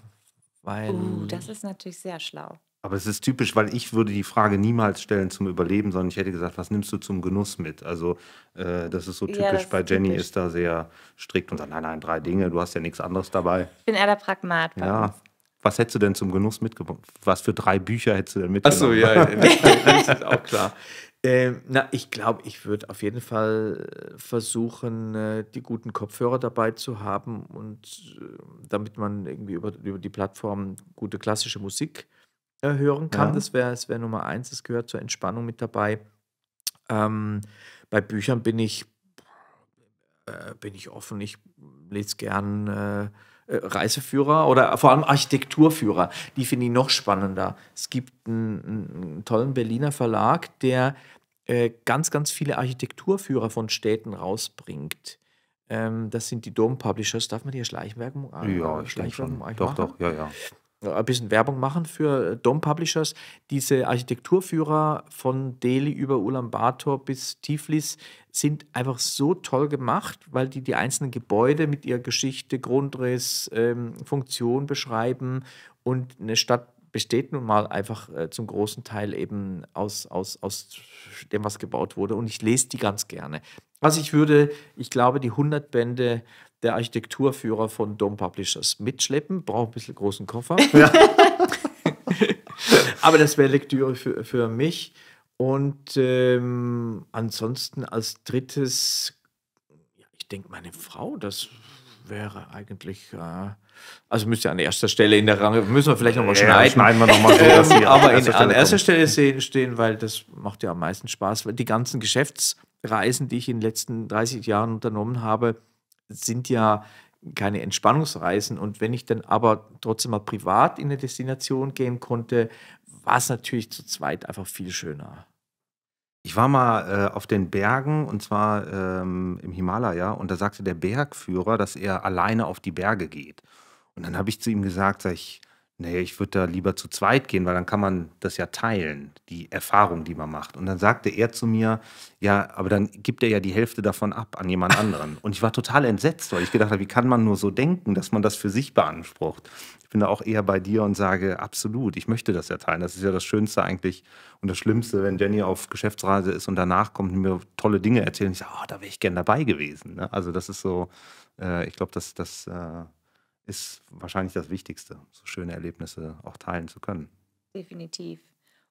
Weil uh, das ist natürlich sehr schlau. Aber es ist typisch, weil ich würde die Frage niemals stellen zum Überleben, sondern ich hätte gesagt, was nimmst du zum Genuss mit? Also äh, das ist so typisch. Ja, Bei Jenny typisch. ist da sehr strikt und sagt, nein, nein, drei Dinge, du hast ja nichts anderes dabei. Ich bin eher der Pragmat. Ja. Was hättest du denn zum Genuss mitgebracht? Was für drei Bücher hättest du denn mitgebracht? Achso, ja, das ist auch klar. Ähm, na, ich glaube, ich würde auf jeden Fall äh, versuchen, äh, die guten Kopfhörer dabei zu haben und äh, damit man irgendwie über, über die Plattform gute klassische Musik hören kann. Ja. Das wäre das wär Nummer eins, das gehört zur Entspannung mit dabei. Ähm, bei Büchern bin ich, äh, bin ich offen, ich lese gern äh, äh Reiseführer oder vor allem Architekturführer. Die finde ich noch spannender. Es gibt einen, einen tollen Berliner Verlag, der äh, ganz, ganz viele Architekturführer von Städten rausbringt. Ähm, das sind die Dom Publishers. Darf man die Schleichwerbung Ja, ich äh, Schleichwerbung. Doch, machen? doch, ja, ja. Äh, ein bisschen Werbung machen für äh, Dom Publishers. Diese Architekturführer von Delhi über Ulaanbaatar bis Tiflis sind einfach so toll gemacht, weil die die einzelnen Gebäude mit ihrer Geschichte, Grundriss, ähm, Funktion beschreiben und eine Stadt besteht nun mal einfach äh, zum großen Teil eben aus, aus, aus dem, was gebaut wurde. Und ich lese die ganz gerne. Also ich würde, ich glaube, die 100 Bände der Architekturführer von Dom Publishers mitschleppen. Brauche ein bisschen großen Koffer. Ja. Aber das wäre Lektüre für, für mich. Und ähm, ansonsten als drittes, ja, ich denke, meine Frau, das wäre eigentlich äh, also müsst ihr an erster Stelle in der Range, müssen wir vielleicht nochmal ja, schneiden. wir nochmal so, dass ähm, sie Aber an, in, an erster Stelle sehen, stehen, weil das macht ja am meisten Spaß. Weil die ganzen Geschäftsreisen, die ich in den letzten 30 Jahren unternommen habe, sind ja keine Entspannungsreisen. Und wenn ich dann aber trotzdem mal privat in eine Destination gehen konnte, war es natürlich zu zweit einfach viel schöner. Ich war mal äh, auf den Bergen und zwar ähm, im Himalaya und da sagte der Bergführer, dass er alleine auf die Berge geht. Und dann habe ich zu ihm gesagt, sag ich, nee, ich würde da lieber zu zweit gehen, weil dann kann man das ja teilen, die Erfahrung, die man macht. Und dann sagte er zu mir, ja, aber dann gibt er ja die Hälfte davon ab an jemand anderen. Und ich war total entsetzt, weil ich gedacht habe, wie kann man nur so denken, dass man das für sich beansprucht? Ich bin da auch eher bei dir und sage, absolut, ich möchte das ja teilen. Das ist ja das Schönste eigentlich und das Schlimmste, wenn Jenny auf Geschäftsreise ist und danach kommt und mir tolle Dinge erzählt und ich sage, oh, ah, da wäre ich gern dabei gewesen. Ne? Also das ist so, äh, ich glaube, dass das, das äh, ist wahrscheinlich das Wichtigste, so schöne Erlebnisse auch teilen zu können. Definitiv.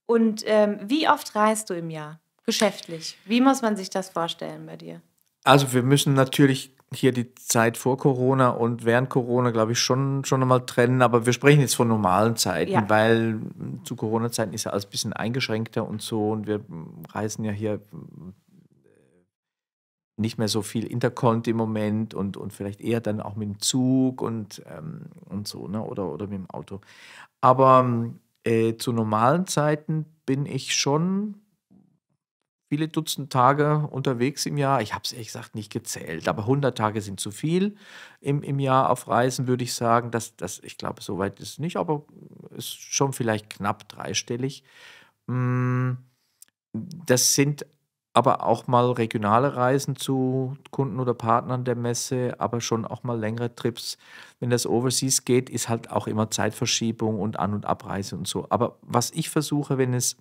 Und ähm, wie oft reist du im Jahr geschäftlich? Wie muss man sich das vorstellen bei dir? Also wir müssen natürlich hier die Zeit vor Corona und während Corona, glaube ich, schon, schon nochmal trennen. Aber wir sprechen jetzt von normalen Zeiten, ja. weil zu Corona-Zeiten ist ja alles ein bisschen eingeschränkter und so. Und wir reisen ja hier nicht mehr so viel Intercont im Moment und, und vielleicht eher dann auch mit dem Zug und, ähm, und so, ne? oder, oder mit dem Auto. Aber äh, zu normalen Zeiten bin ich schon viele Dutzend Tage unterwegs im Jahr. Ich habe es ehrlich gesagt nicht gezählt, aber 100 Tage sind zu viel im, im Jahr auf Reisen, würde ich sagen. Das, das, ich glaube, so weit ist es nicht, aber ist schon vielleicht knapp dreistellig. Mm, das sind aber auch mal regionale Reisen zu Kunden oder Partnern der Messe, aber schon auch mal längere Trips. Wenn das Overseas geht, ist halt auch immer Zeitverschiebung und An- und Abreise und so. Aber was ich versuche, wenn es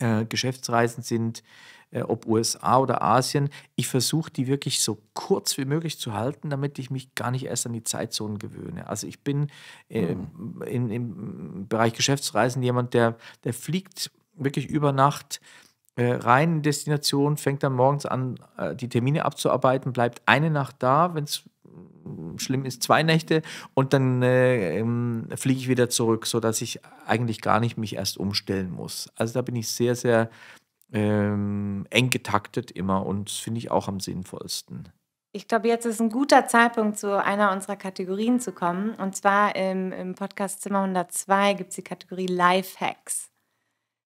äh, Geschäftsreisen sind, äh, ob USA oder Asien, ich versuche die wirklich so kurz wie möglich zu halten, damit ich mich gar nicht erst an die Zeitzonen gewöhne. Also ich bin äh, hm. in, im Bereich Geschäftsreisen jemand, der, der fliegt wirklich über Nacht äh, reinen Destination, fängt dann morgens an, äh, die Termine abzuarbeiten, bleibt eine Nacht da, wenn es mm, schlimm ist, zwei Nächte und dann äh, ähm, fliege ich wieder zurück, sodass ich eigentlich gar nicht mich erst umstellen muss. Also da bin ich sehr, sehr ähm, eng getaktet immer und finde ich auch am sinnvollsten. Ich glaube, jetzt ist ein guter Zeitpunkt, zu einer unserer Kategorien zu kommen. Und zwar im, im Podcast Zimmer 102 gibt es die Kategorie Lifehacks.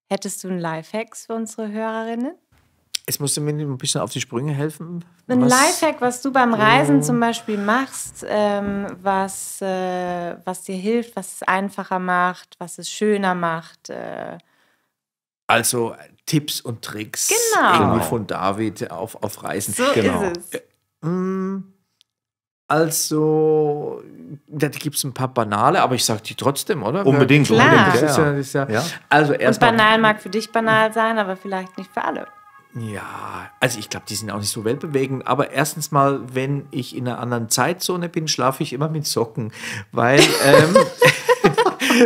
Hättest du einen Lifehack für unsere Hörerinnen? Es musste mir ein bisschen auf die Sprünge helfen. Ein was, Lifehack, was du beim Reisen oh. zum Beispiel machst, ähm, was, äh, was dir hilft, was es einfacher macht, was es schöner macht. Äh. Also Tipps und Tricks genau. irgendwie von David auf, auf Reisen. So genau. ist es. Ähm, also, da gibt es ein paar banale, aber ich sage die trotzdem, oder? Unbedingt, Klar. unbedingt. Das Ist ja, das ja. Also erst Und banal mag für dich banal sein, aber vielleicht nicht für alle. Ja, also ich glaube, die sind auch nicht so weltbewegend. Aber erstens mal, wenn ich in einer anderen Zeitzone bin, schlafe ich immer mit Socken, weil ähm,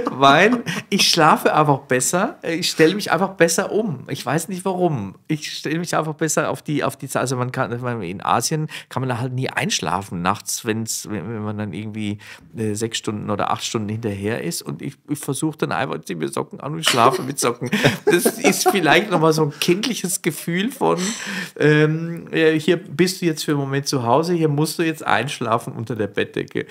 weil ich schlafe einfach besser. Ich stelle mich einfach besser um. Ich weiß nicht warum. Ich stelle mich einfach besser auf die, auf die Zeit. Also man kann, in Asien kann man halt nie einschlafen nachts, wenn's, wenn man dann irgendwie äh, sechs Stunden oder acht Stunden hinterher ist. Und ich, ich versuche dann einfach, ich ziehe mir Socken an und schlafe mit Socken. Das ist vielleicht nochmal so ein kindliches Gefühl von, ähm, hier bist du jetzt für einen Moment zu Hause, hier musst du jetzt einschlafen unter der Bettdecke.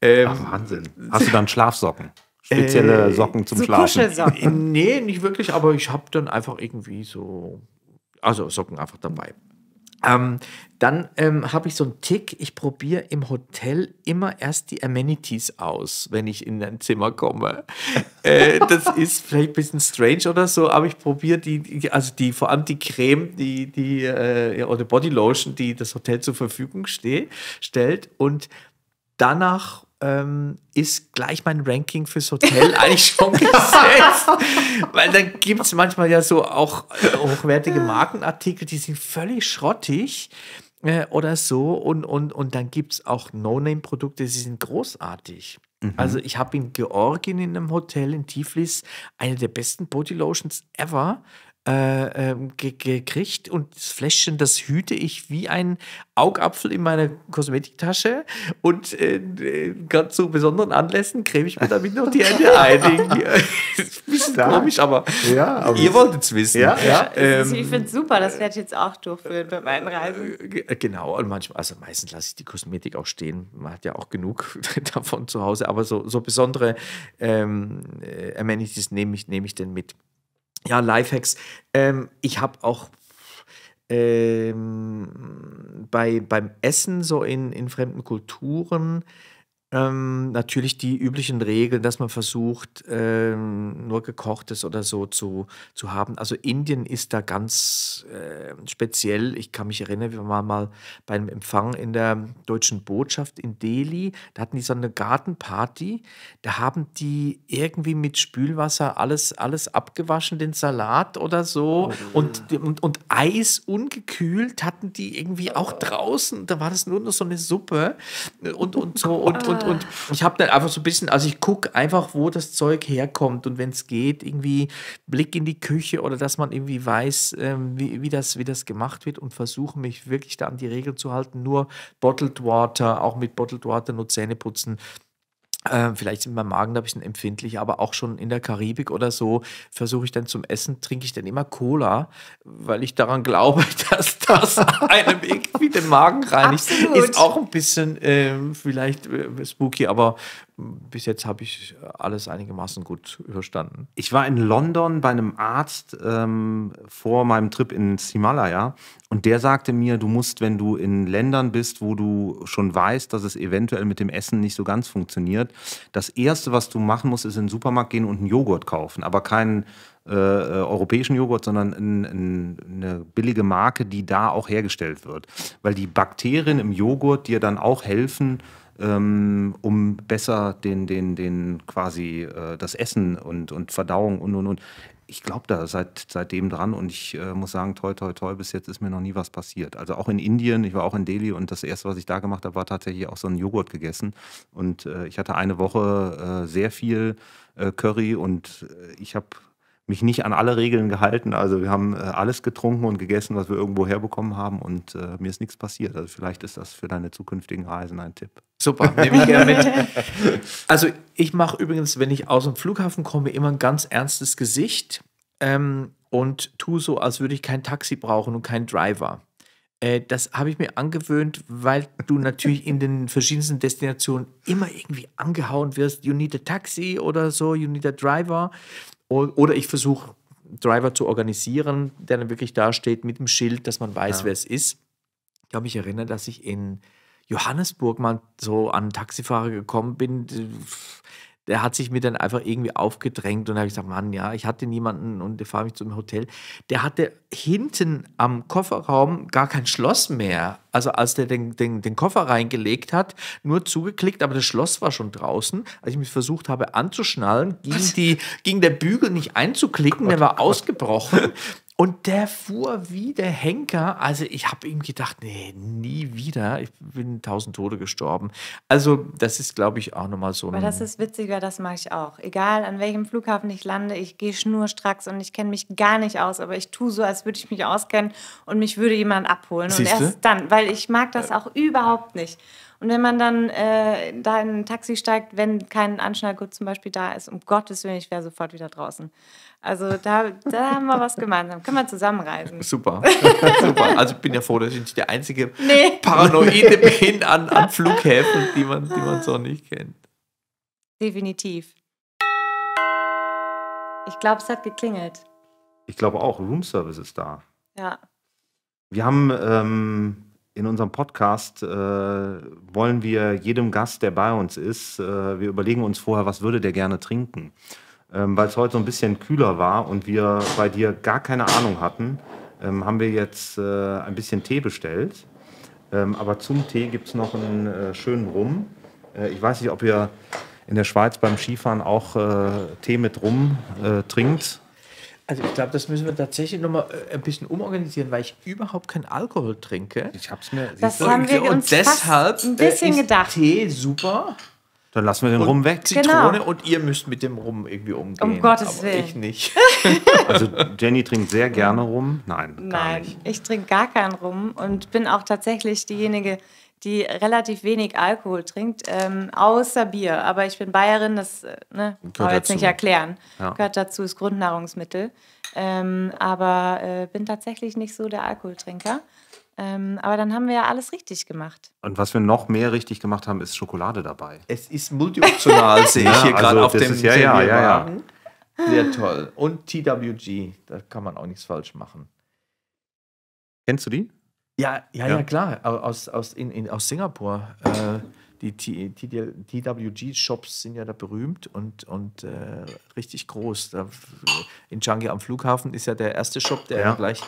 Ähm, Ach, Wahnsinn. Hast du dann Schlafsocken? spezielle äh, Socken zum so Schlafen? Kuschelsocken. nee, nicht wirklich, aber ich habe dann einfach irgendwie so, also Socken einfach dabei. Ähm, dann ähm, habe ich so einen Tick, ich probiere im Hotel immer erst die Amenities aus, wenn ich in ein Zimmer komme. äh, das ist vielleicht ein bisschen strange oder so, aber ich probiere die, also die, vor allem die Creme, die, die äh, oder Bodylotion, die das Hotel zur Verfügung steht, stellt und danach ähm, ist gleich mein Ranking fürs Hotel eigentlich schon gesetzt. Weil dann gibt es manchmal ja so auch äh, hochwertige Markenartikel, die sind völlig schrottig äh, oder so. Und, und, und dann gibt es auch No-Name-Produkte, die sind großartig. Mhm. Also ich habe in Georgien in einem Hotel in Tiflis eine der besten Body-Lotions ever äh, ähm, gekriegt und das Fläschchen, das hüte ich wie ein Augapfel in meiner Kosmetiktasche und äh, zu besonderen Anlässen creme ich mir damit noch die Hände ein. ist ein bisschen Stark. komisch, aber, ja, aber ihr wollt es wissen. Ja, ja. Ähm, ich finde es super, das werde ich jetzt auch durchführen bei meinen Reisen. Äh, äh, genau, und manchmal, also meistens lasse ich die Kosmetik auch stehen. Man hat ja auch genug davon zu Hause, aber so, so besondere ähm, äh, Amenities nehme ich, nehm ich denn mit ja, Lifehacks. Ähm, ich habe auch ähm, bei, beim Essen so in, in fremden Kulturen ähm, natürlich die üblichen Regeln, dass man versucht, ähm, nur gekochtes oder so zu, zu haben. Also Indien ist da ganz äh, speziell. Ich kann mich erinnern, wir waren mal bei einem Empfang in der deutschen Botschaft in Delhi. Da hatten die so eine Gartenparty. Da haben die irgendwie mit Spülwasser alles, alles abgewaschen, den Salat oder so. Oh. Und, und, und Eis ungekühlt hatten die irgendwie auch draußen. Da war das nur noch so eine Suppe und, und so. Und, und und, ich habe dann einfach so ein bisschen, also ich gucke einfach, wo das Zeug herkommt und wenn es geht, irgendwie Blick in die Küche oder dass man irgendwie weiß, ähm, wie, wie, das, wie das gemacht wird und versuche mich wirklich da an die Regeln zu halten. Nur Bottled Water, auch mit Bottled Water nur Zähne putzen äh, vielleicht sind mein Magen da ein bisschen empfindlich, aber auch schon in der Karibik oder so versuche ich dann zum Essen, trinke ich dann immer Cola, weil ich daran glaube, dass das einem irgendwie den Magen reinigt. Absolut. Ist auch ein bisschen äh, vielleicht äh, spooky, aber bis jetzt habe ich alles einigermaßen gut überstanden. Ich war in London bei einem Arzt ähm, vor meinem Trip ins Himalaya und der sagte mir, du musst, wenn du in Ländern bist, wo du schon weißt, dass es eventuell mit dem Essen nicht so ganz funktioniert, das Erste, was du machen musst, ist in den Supermarkt gehen und einen Joghurt kaufen, aber keinen äh, äh europäischen Joghurt, sondern in, in eine billige Marke, die da auch hergestellt wird, weil die Bakterien im Joghurt dir dann auch helfen, ähm, um besser den, den, den quasi äh, das Essen und, und Verdauung und und und. Ich glaube da seit, seitdem dran und ich äh, muss sagen, toi, toi, toi, bis jetzt ist mir noch nie was passiert. Also auch in Indien, ich war auch in Delhi und das erste, was ich da gemacht habe, war tatsächlich auch so einen Joghurt gegessen. Und äh, ich hatte eine Woche sehr viel Curry und ich habe mich nicht an alle Regeln gehalten. Also wir haben äh, alles getrunken und gegessen, was wir irgendwo herbekommen haben und äh, mir ist nichts passiert. Also vielleicht ist das für deine zukünftigen Reisen ein Tipp. Super, nehme ich gerne mit. Also ich mache übrigens, wenn ich aus dem Flughafen komme, immer ein ganz ernstes Gesicht ähm, und tue so, als würde ich kein Taxi brauchen und keinen Driver. Äh, das habe ich mir angewöhnt, weil du natürlich in den verschiedensten Destinationen immer irgendwie angehauen wirst. You need a taxi oder so, you need a driver. Oder ich versuche, Driver zu organisieren, der dann wirklich dasteht mit dem Schild, dass man weiß, ja. wer es ist. Ich glaube, ich erinnere, dass ich in Johannesburg mal so an einen Taxifahrer gekommen bin der hat sich mir dann einfach irgendwie aufgedrängt und habe ich gesagt, Mann, ja, ich hatte niemanden und der fahre mich zum Hotel. Der hatte hinten am Kofferraum gar kein Schloss mehr. Also als der den, den, den Koffer reingelegt hat, nur zugeklickt, aber das Schloss war schon draußen. Als ich mich versucht habe anzuschnallen, ging, die, ging der Bügel nicht einzuklicken, Gott, der war oh Gott. ausgebrochen. Und der fuhr wie der Henker. Also ich habe ihm gedacht, nee, nie wieder. Ich bin tausend Tode gestorben. Also das ist, glaube ich, auch nochmal so. Aber das ist witziger, das mache ich auch. Egal, an welchem Flughafen ich lande, ich gehe schnurstracks und ich kenne mich gar nicht aus. Aber ich tue so, als würde ich mich auskennen und mich würde jemand abholen. Siehste? Und erst dann, weil ich mag das auch überhaupt nicht. Und wenn man dann äh, da in ein Taxi steigt, wenn kein Anschnallgurt zum Beispiel da ist, um Gottes Willen, ich wäre sofort wieder draußen. Also da, da haben wir was gemeinsam. Können wir zusammenreisen. Super. Super. Also ich bin ja froh, dass ich nicht der einzige nee. Paranoide bin an, an Flughäfen, die man, die man so nicht kennt. Definitiv. Ich glaube, es hat geklingelt. Ich glaube auch, Roomservice ist da. Ja. Wir haben ähm, in unserem Podcast, äh, wollen wir jedem Gast, der bei uns ist, äh, wir überlegen uns vorher, was würde der gerne trinken ähm, weil es heute so ein bisschen kühler war und wir bei dir gar keine Ahnung hatten, ähm, haben wir jetzt äh, ein bisschen Tee bestellt. Ähm, aber zum Tee gibt es noch einen äh, schönen Rum. Äh, ich weiß nicht, ob ihr in der Schweiz beim Skifahren auch äh, Tee mit Rum äh, trinkt. Also ich glaube, das müssen wir tatsächlich nochmal äh, ein bisschen umorganisieren, weil ich überhaupt keinen Alkohol trinke. Ich hab's mir. Das haben wir uns und deshalb ein bisschen ist gedacht. Tee super. Dann lassen wir den und Rum weg. Zitrone genau. und ihr müsst mit dem Rum irgendwie umgehen. Um Gottes Willen. Ich nicht. also Jenny trinkt sehr gerne Rum. Nein, Nein, gar nicht. ich trinke gar keinen Rum und bin auch tatsächlich diejenige, die relativ wenig Alkohol trinkt, ähm, außer Bier. Aber ich bin Bayerin, das äh, ne, kann ich jetzt nicht erklären. Ja. Gehört dazu, ist Grundnahrungsmittel. Ähm, aber äh, bin tatsächlich nicht so der Alkoholtrinker. Ähm, aber dann haben wir ja alles richtig gemacht. Und was wir noch mehr richtig gemacht haben, ist Schokolade dabei. Es ist multioptional, sehe ich hier also gerade auf dem ist, ja, ja, ja, ja. Sehr toll. Und TWG, da kann man auch nichts falsch machen. Kennst du die? Ja, ja, ja, ja klar. Aus, aus, in, in, aus Singapur. Äh, die TWG-Shops sind ja da berühmt und, und äh, richtig groß. Da, in Changi am Flughafen ist ja der erste Shop, der ja. gleich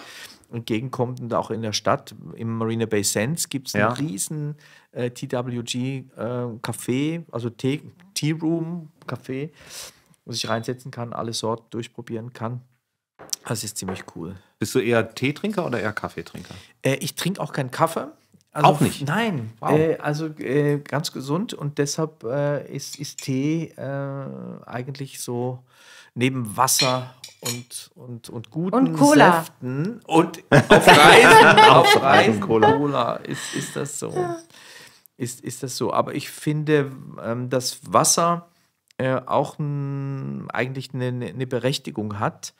entgegenkommt und auch in der Stadt. Im Marina Bay Sands gibt es einen ja. riesen äh, TWG-Café, äh, also Tee, Tea Room Café, wo ich reinsetzen kann, alle Sorten durchprobieren kann. Das ist ziemlich cool. Bist du eher Teetrinker oder eher Kaffeetrinker? Äh, ich trinke auch keinen Kaffee. Also, auch nicht? Nein, wow. äh, also äh, ganz gesund und deshalb äh, ist, ist Tee äh, eigentlich so neben Wasser und, und, und guten und Cola. Säften und auf Reisen, auf Reisen Cola, Cola ist, ist das so. Ist, ist das so. Aber ich finde, ähm, dass Wasser äh, auch n, eigentlich eine, eine ne Berechtigung hat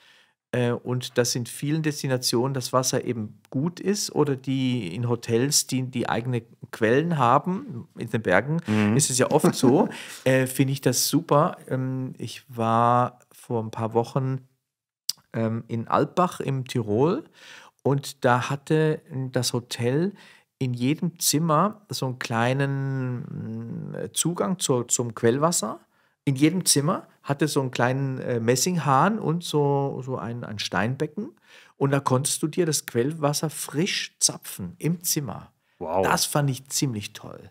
äh, und dass in vielen Destinationen das Wasser eben gut ist oder die in Hotels, die, die eigene Quellen haben, in den Bergen mhm. ist es ja oft so, äh, finde ich das super. Ähm, ich war vor ein paar Wochen ähm, in Alpbach im Tirol und da hatte das Hotel in jedem Zimmer so einen kleinen äh, Zugang zu, zum Quellwasser. In jedem Zimmer hatte so einen kleinen äh, Messinghahn und so, so ein, ein Steinbecken. Und da konntest du dir das Quellwasser frisch zapfen im Zimmer. Wow. Das fand ich ziemlich toll.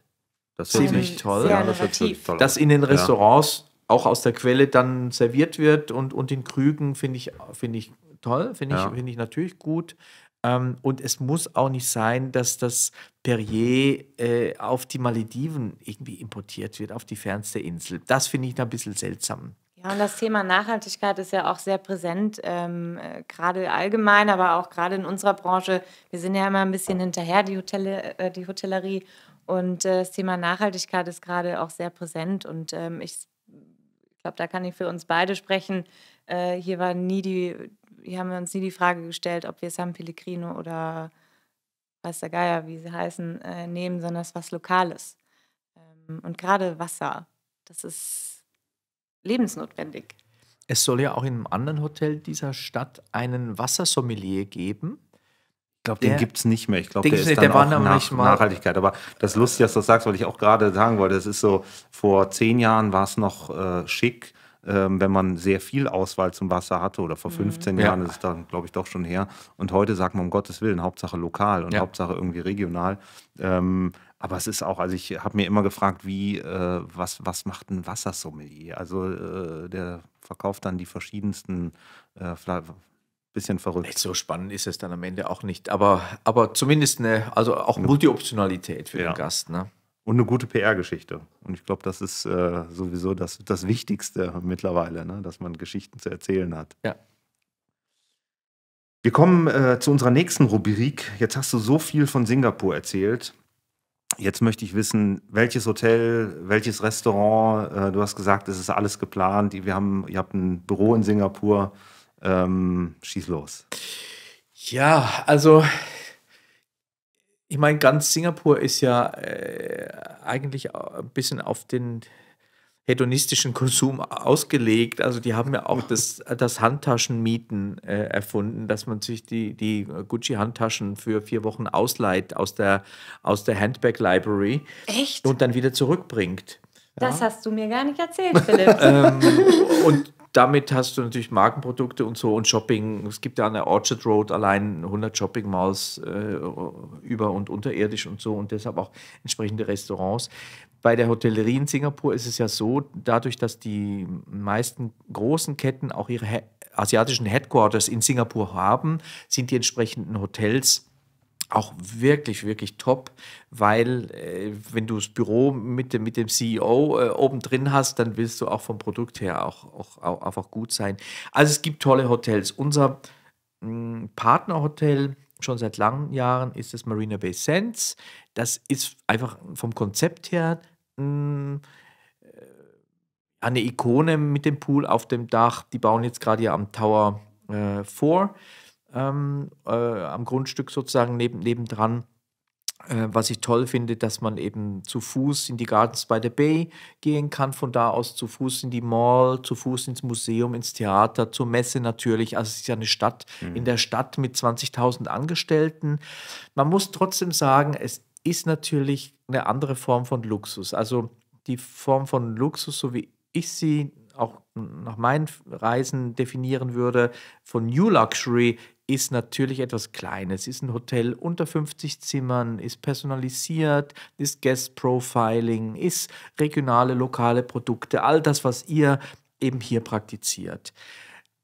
Das ziemlich toll. Ja, das, toll das in den Restaurants auch aus der Quelle dann serviert wird und, und in Krügen finde ich, find ich toll, finde ja. ich, find ich natürlich gut. Ähm, und es muss auch nicht sein, dass das Perrier äh, auf die Malediven irgendwie importiert wird, auf die fernste Insel. Das finde ich ein bisschen seltsam. Ja, und das Thema Nachhaltigkeit ist ja auch sehr präsent, ähm, äh, gerade allgemein, aber auch gerade in unserer Branche. Wir sind ja immer ein bisschen hinterher, die, Hotel, äh, die Hotellerie. Und äh, das Thema Nachhaltigkeit ist gerade auch sehr präsent. Und ähm, ich ich glaube, da kann ich für uns beide sprechen. Äh, hier war nie die, hier haben wir uns nie die Frage gestellt, ob wir San Pellegrino oder weiß der Geier, wie sie heißen, äh, nehmen, sondern es ist was Lokales. Ähm, und gerade Wasser, das ist lebensnotwendig. Es soll ja auch in einem anderen Hotel dieser Stadt einen Wassersommelier geben, glaube, den gibt es nicht mehr. Ich glaube, der ist nicht, dann der auch nach, Nachhaltigkeit. Aber das Lustige, lustig, dass du das sagst, weil ich auch gerade sagen wollte, es ist so, vor zehn Jahren war es noch äh, schick, ähm, wenn man sehr viel Auswahl zum Wasser hatte oder vor 15 mhm. Jahren, ja. das ist dann, glaube ich, doch schon her. Und heute sagt man um Gottes Willen, Hauptsache lokal und ja. Hauptsache irgendwie regional. Ähm, aber es ist auch, also ich habe mir immer gefragt, wie, äh, was, was macht ein Wassersommelier? Also äh, der verkauft dann die verschiedensten äh, bisschen verrückt. Nicht so spannend ist es dann am Ende auch nicht, aber, aber zumindest eine, also auch Multioptionalität für ja. den Gast. Ne? Und eine gute PR-Geschichte. Und ich glaube, das ist äh, sowieso das, das Wichtigste mittlerweile, ne? dass man Geschichten zu erzählen hat. Ja. Wir kommen äh, zu unserer nächsten Rubrik. Jetzt hast du so viel von Singapur erzählt. Jetzt möchte ich wissen, welches Hotel, welches Restaurant, äh, du hast gesagt, es ist alles geplant. Wir haben, ihr habt ein Büro in Singapur. Ähm, schieß los. Ja, also ich meine, ganz Singapur ist ja äh, eigentlich ein bisschen auf den hedonistischen Konsum ausgelegt. Also die haben ja auch das, das Handtaschenmieten äh, erfunden, dass man sich die, die Gucci-Handtaschen für vier Wochen ausleiht aus der, aus der Handbag Library. Echt? Und dann wieder zurückbringt. Ja? Das hast du mir gar nicht erzählt, Philipp. ähm, und damit hast du natürlich Markenprodukte und so und Shopping. Es gibt ja an der Orchard Road allein 100 Shopping Malls äh, über- und unterirdisch und so und deshalb auch entsprechende Restaurants. Bei der Hotellerie in Singapur ist es ja so, dadurch, dass die meisten großen Ketten auch ihre asiatischen Headquarters in Singapur haben, sind die entsprechenden Hotels auch wirklich, wirklich top, weil äh, wenn du das Büro mit, mit dem CEO äh, oben drin hast, dann willst du auch vom Produkt her auch, auch, auch einfach gut sein. Also es gibt tolle Hotels. Unser mm, Partnerhotel schon seit langen Jahren ist das Marina Bay Sands. Das ist einfach vom Konzept her mh, mm, äh, eine Ikone mit dem Pool auf dem Dach. Die bauen jetzt gerade ja am Tower äh, 4 ähm, äh, am Grundstück sozusagen neben, nebendran. Äh, was ich toll finde, dass man eben zu Fuß in die Gardens by the Bay gehen kann, von da aus zu Fuß in die Mall, zu Fuß ins Museum, ins Theater, zur Messe natürlich. Also es ist ja eine Stadt mhm. in der Stadt mit 20.000 Angestellten. Man muss trotzdem sagen, es ist natürlich eine andere Form von Luxus. Also die Form von Luxus, so wie ich sie auch nach meinen Reisen definieren würde, von New Luxury ist natürlich etwas Kleines, ist ein Hotel unter 50 Zimmern, ist personalisiert, ist Guest Profiling, ist regionale, lokale Produkte, all das, was ihr eben hier praktiziert.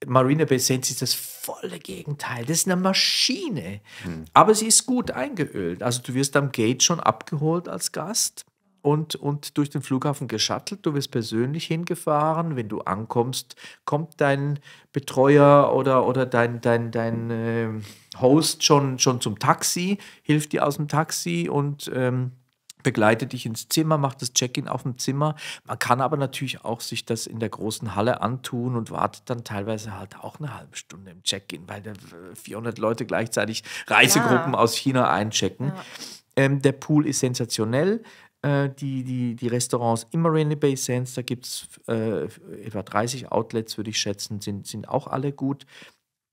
Marina Bay Sands ist das volle Gegenteil. Das ist eine Maschine. Hm. Aber sie ist gut eingeölt. Also du wirst am Gate schon abgeholt als Gast und, und durch den Flughafen geschattelt. Du wirst persönlich hingefahren. Wenn du ankommst, kommt dein Betreuer oder, oder dein, dein, dein äh, Host schon, schon zum Taxi, hilft dir aus dem Taxi und ähm, begleitet dich ins Zimmer, macht das Check-in auf dem Zimmer. Man kann aber natürlich auch sich das in der großen Halle antun und wartet dann teilweise halt auch eine halbe Stunde im Check-in, weil da 400 äh, Leute gleichzeitig Reisegruppen ja. aus China einchecken. Ja. Ähm, der Pool ist sensationell. Äh, die, die, die Restaurants im Marina Bay Sands, da gibt es äh, etwa 30 Outlets, würde ich schätzen, sind, sind auch alle gut.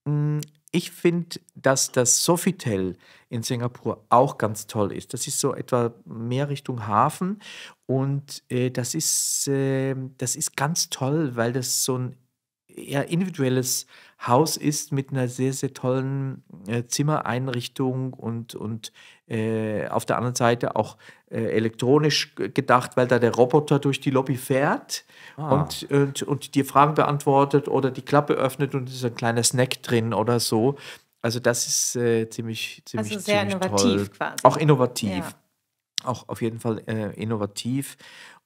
Hm, ich finde, dass das Sofitel in Singapur auch ganz toll ist. Das ist so etwa mehr Richtung Hafen und äh, das, ist, äh, das ist ganz toll, weil das so ein eher individuelles Haus ist mit einer sehr, sehr tollen äh, Zimmereinrichtung und, und äh, auf der anderen Seite auch äh, elektronisch gedacht, weil da der Roboter durch die Lobby fährt ah. und, und, und dir Fragen beantwortet oder die Klappe öffnet und ist ein kleiner Snack drin oder so. Also das ist äh, ziemlich, ziemlich, also sehr ziemlich innovativ toll. quasi. Auch innovativ. Ja. Auch auf jeden Fall äh, innovativ.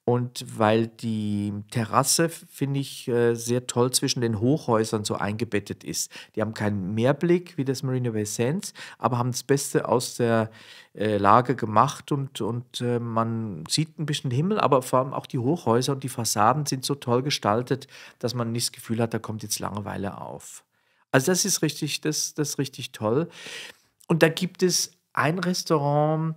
Und weil die Terrasse, finde ich, äh, sehr toll zwischen den Hochhäusern so eingebettet ist. Die haben keinen Meerblick wie das Marina Bay Sands, aber haben das Beste aus der äh, Lage gemacht und, und äh, man sieht ein bisschen Himmel, aber vor allem auch die Hochhäuser und die Fassaden sind so toll gestaltet, dass man nicht das Gefühl hat, da kommt jetzt Langeweile auf. Also das ist richtig, das, das ist richtig toll. Und da gibt es ein Restaurant,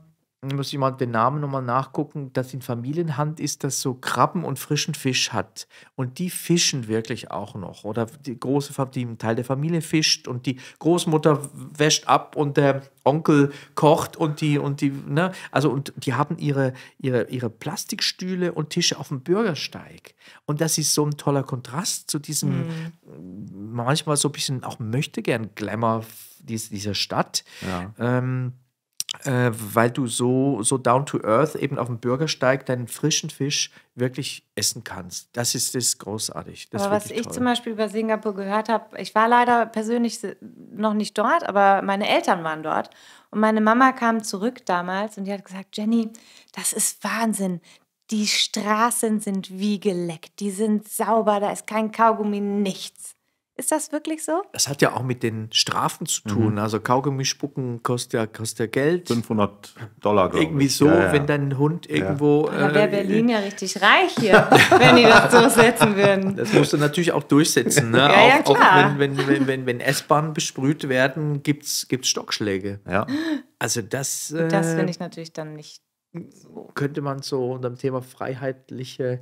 muss ich mal den Namen nochmal nachgucken, dass in Familienhand ist, das so Krabben und frischen Fisch hat. Und die fischen wirklich auch noch. Oder die große die ein Teil der Familie fischt und die Großmutter wäscht ab und der Onkel kocht und die, und die, ne, also und die haben ihre, ihre, ihre Plastikstühle und Tische auf dem Bürgersteig. Und das ist so ein toller Kontrast zu diesem mhm. manchmal so ein bisschen auch möchte gern Glamour dieser Stadt. Ja. Ähm, äh, weil du so, so down to earth eben auf dem Bürgersteig deinen frischen Fisch wirklich essen kannst. Das ist, das ist großartig. Das aber was ich toll. zum Beispiel über Singapur gehört habe, ich war leider persönlich noch nicht dort, aber meine Eltern waren dort. Und meine Mama kam zurück damals und die hat gesagt, Jenny, das ist Wahnsinn. Die Straßen sind wie geleckt, die sind sauber, da ist kein Kaugummi, nichts. Ist das wirklich so? Das hat ja auch mit den Strafen zu tun. Mhm. Also Kaugummi spucken kostet ja, kostet ja Geld. 500 Dollar, glaube ich. Irgendwie so, ja, ja. wenn dein Hund irgendwo... Ja. Da wäre äh, Berlin ja richtig reich hier, wenn die das durchsetzen würden. Das musst du natürlich auch durchsetzen. Ne? ja, auch, klar. Auch wenn, wenn, wenn, wenn, wenn S-Bahnen besprüht werden, gibt es Stockschläge. Ja. Also das... Äh, das finde ich natürlich dann nicht könnte man so unter dem Thema freiheitliche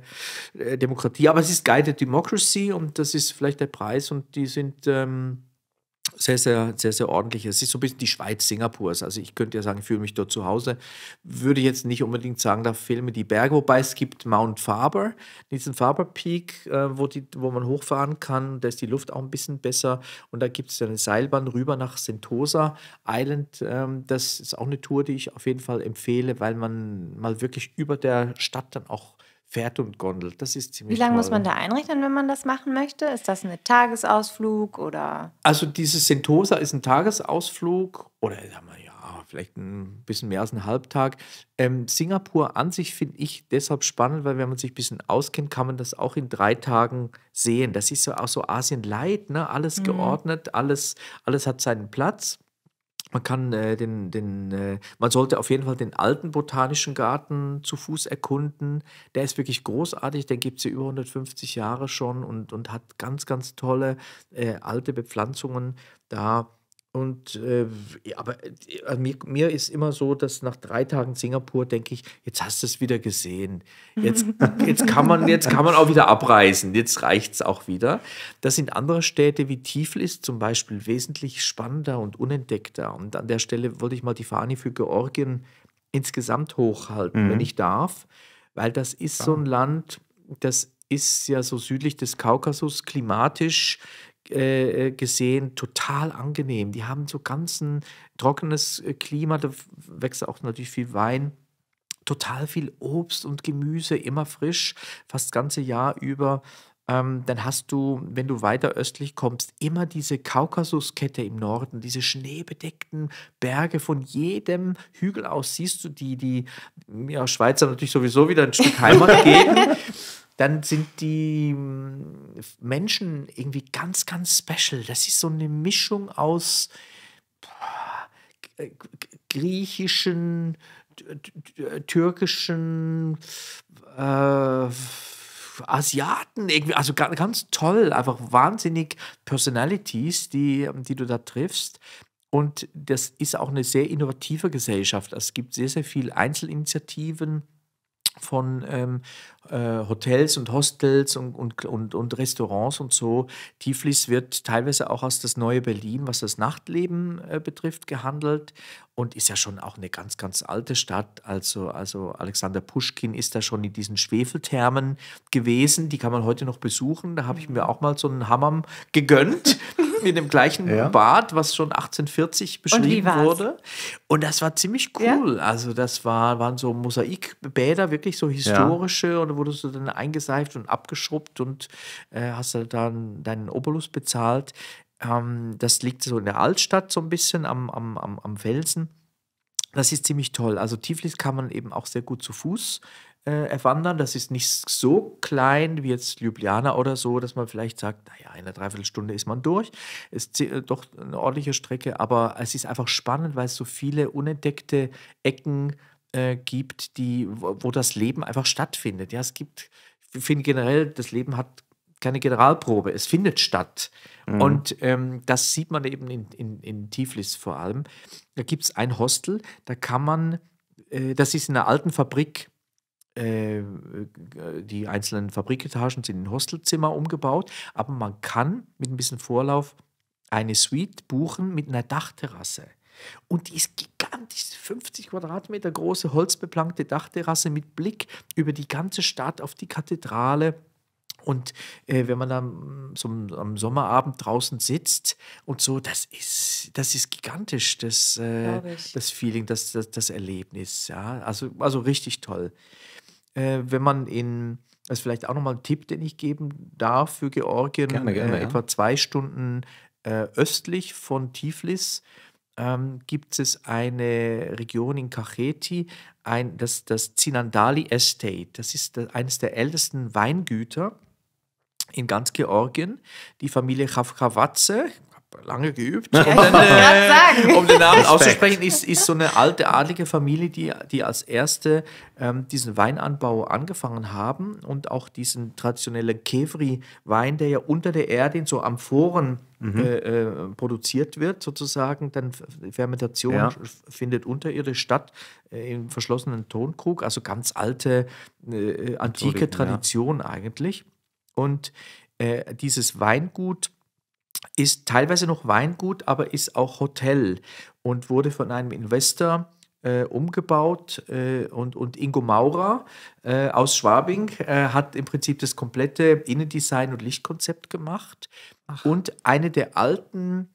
äh, Demokratie, aber es ist Guided Democracy und das ist vielleicht der Preis und die sind ähm, sehr, sehr, sehr, sehr ordentlich. Es ist so ein bisschen die Schweiz Singapurs. Also ich könnte ja sagen, ich fühle mich dort zu Hause. Würde jetzt nicht unbedingt sagen, da fehlen die Berge, wobei es gibt Mount Faber, diesen Faber Peak, äh, wo, die, wo man hochfahren kann. Da ist die Luft auch ein bisschen besser. Und da gibt es eine Seilbahn rüber nach Sentosa Island. Ähm, das ist auch eine Tour, die ich auf jeden Fall empfehle, weil man mal wirklich über der Stadt dann auch Pferd und Gondel. Das ist ziemlich. Wie lange toll. muss man da einrechnen, wenn man das machen möchte? Ist das ein Tagesausflug oder? Also dieses Sentosa ist ein Tagesausflug oder sagen wir ja vielleicht ein bisschen mehr als ein Halbtag. Ähm, Singapur an sich finde ich deshalb spannend, weil wenn man sich ein bisschen auskennt, kann man das auch in drei Tagen sehen. Das ist so auch so Asien light, ne? Alles mhm. geordnet, alles alles hat seinen Platz. Man kann äh, den, den äh, man sollte auf jeden Fall den alten botanischen Garten zu Fuß erkunden. Der ist wirklich großartig, der gibt es ja über 150 Jahre schon und, und hat ganz, ganz tolle äh, alte Bepflanzungen. Da und äh, aber äh, also mir, mir, ist immer so, dass nach drei Tagen Singapur denke ich, jetzt hast du es wieder gesehen. Jetzt, jetzt, kann man, jetzt kann man auch wieder abreisen. Jetzt reicht es auch wieder. Das sind andere Städte wie Tiflis zum Beispiel wesentlich spannender und unentdeckter. Und an der Stelle wollte ich mal die Fahne für Georgien insgesamt hochhalten, mhm. wenn ich darf. Weil das ist so ein Land, das ist ja so südlich des Kaukasus klimatisch äh, äh, gesehen, total angenehm. Die haben so ganz ein trockenes äh, Klima, da wächst auch natürlich viel Wein, total viel Obst und Gemüse, immer frisch, fast das ganze Jahr über. Ähm, dann hast du, wenn du weiter östlich kommst, immer diese Kaukasuskette im Norden, diese schneebedeckten Berge. Von jedem Hügel aus siehst du die, die ja, Schweizer natürlich sowieso wieder ein Stück Heimat geben. Dann sind die hm, Menschen irgendwie ganz, ganz special. Das ist so eine Mischung aus äh, griechischen, äh, türkischen, äh, Asiaten, irgendwie, also ganz toll, einfach wahnsinnig Personalities, die, ähm, die du da triffst. Und das ist auch eine sehr innovative Gesellschaft. Es gibt sehr, sehr viele Einzelinitiativen von ähm, äh, Hotels und Hostels und, und, und, und, Restaurants und so. Tiflis wird teilweise auch aus das neue Berlin, was das Nachtleben äh, betrifft, gehandelt und ist ja schon auch eine ganz, ganz alte Stadt. Also, also Alexander Puschkin ist da schon in diesen Schwefelthermen gewesen. Die kann man heute noch besuchen. Da habe ich mir mhm. auch mal so einen Hammam gegönnt mit dem gleichen ja. Bad, was schon 1840 beschrieben Und wurde. Und das war ziemlich cool. Ja. Also das war, waren so Mosaikbäder, wirklich so historische. Ja. Und da wurdest du dann eingeseift und abgeschrubbt und äh, hast dann deinen Obolus bezahlt. Ähm, das liegt so in der Altstadt so ein bisschen am, am, am, am Felsen. Das ist ziemlich toll. Also Tiflis kann man eben auch sehr gut zu Fuß äh, erwandern. Das ist nicht so klein wie jetzt Ljubljana oder so, dass man vielleicht sagt, naja, in einer Dreiviertelstunde ist man durch. Es Ist äh, doch eine ordentliche Strecke, aber es ist einfach spannend, weil es so viele unentdeckte Ecken äh, gibt, die, wo, wo das Leben einfach stattfindet. Ja, es gibt, ich finde generell, das Leben hat keine Generalprobe, es findet statt. Mhm. Und ähm, das sieht man eben in, in, in Tiflis vor allem. Da gibt es ein Hostel, da kann man, äh, das ist in einer alten Fabrik, äh, äh, die einzelnen Fabriketagen sind in Hostelzimmer umgebaut, aber man kann mit ein bisschen Vorlauf eine Suite buchen mit einer Dachterrasse. Und die ist gigantisch, 50 Quadratmeter große holzbeplankte Dachterrasse mit Blick über die ganze Stadt auf die Kathedrale. Und äh, wenn man dann so am Sommerabend draußen sitzt und so, das ist, das ist gigantisch, das, äh, das Feeling, das, das, das Erlebnis. Ja? Also, also richtig toll äh, wenn man in, das ist vielleicht auch nochmal ein Tipp, den ich geben darf für Georgien, gerne, äh, gerne, äh, etwa zwei Stunden äh, östlich von Tiflis. Ähm, gibt es eine Region in Kacheti, ein, das, das Zinandali Estate. Das ist das, eines der ältesten Weingüter in ganz Georgien. Die Familie Chavchavadze, lange geübt, um den, äh, um den Namen Respekt. auszusprechen, ist, ist so eine alte adlige Familie, die, die als erste ähm, diesen Weinanbau angefangen haben und auch diesen traditionellen Kevri-Wein, der ja unter der Erde in so Amphoren mhm. äh, äh, produziert wird, sozusagen. Dann Fermentation ja. findet unterirdisch statt äh, im verschlossenen Tonkrug, also ganz alte, äh, äh, antike Tradition ja. eigentlich. Und dieses Weingut, ist teilweise noch Weingut, aber ist auch Hotel und wurde von einem Investor äh, umgebaut äh, und, und Ingo Maurer äh, aus Schwabing äh, hat im Prinzip das komplette Innendesign und Lichtkonzept gemacht Ach. und eine der alten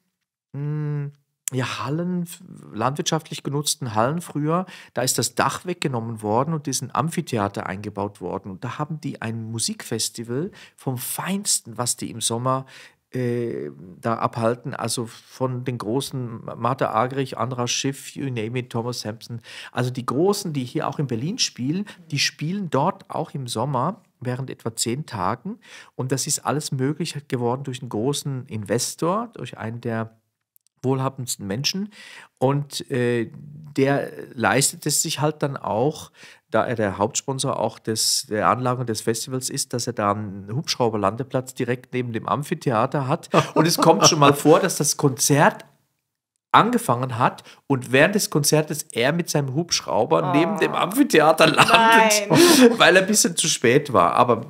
mh, hm, ja, Hallen, landwirtschaftlich genutzten Hallen früher, da ist das Dach weggenommen worden und ist ein Amphitheater eingebaut worden. Und da haben die ein Musikfestival vom Feinsten, was die im Sommer äh, da abhalten. Also von den großen Martha Agrich, Andra Schiff, you name it, Thomas Sampson. Also die großen, die hier auch in Berlin spielen, die spielen dort auch im Sommer während etwa zehn Tagen. Und das ist alles möglich geworden durch einen großen Investor, durch einen, der wohlhabendsten Menschen. Und äh, der leistet es sich halt dann auch, da er der Hauptsponsor auch des, der Anlage des Festivals ist, dass er da einen Hubschrauberlandeplatz direkt neben dem Amphitheater hat. Und es kommt schon mal vor, dass das Konzert angefangen hat und während des Konzertes er mit seinem Hubschrauber oh. neben dem ah. Amphitheater landet, Nein. weil er ein bisschen zu spät war. Aber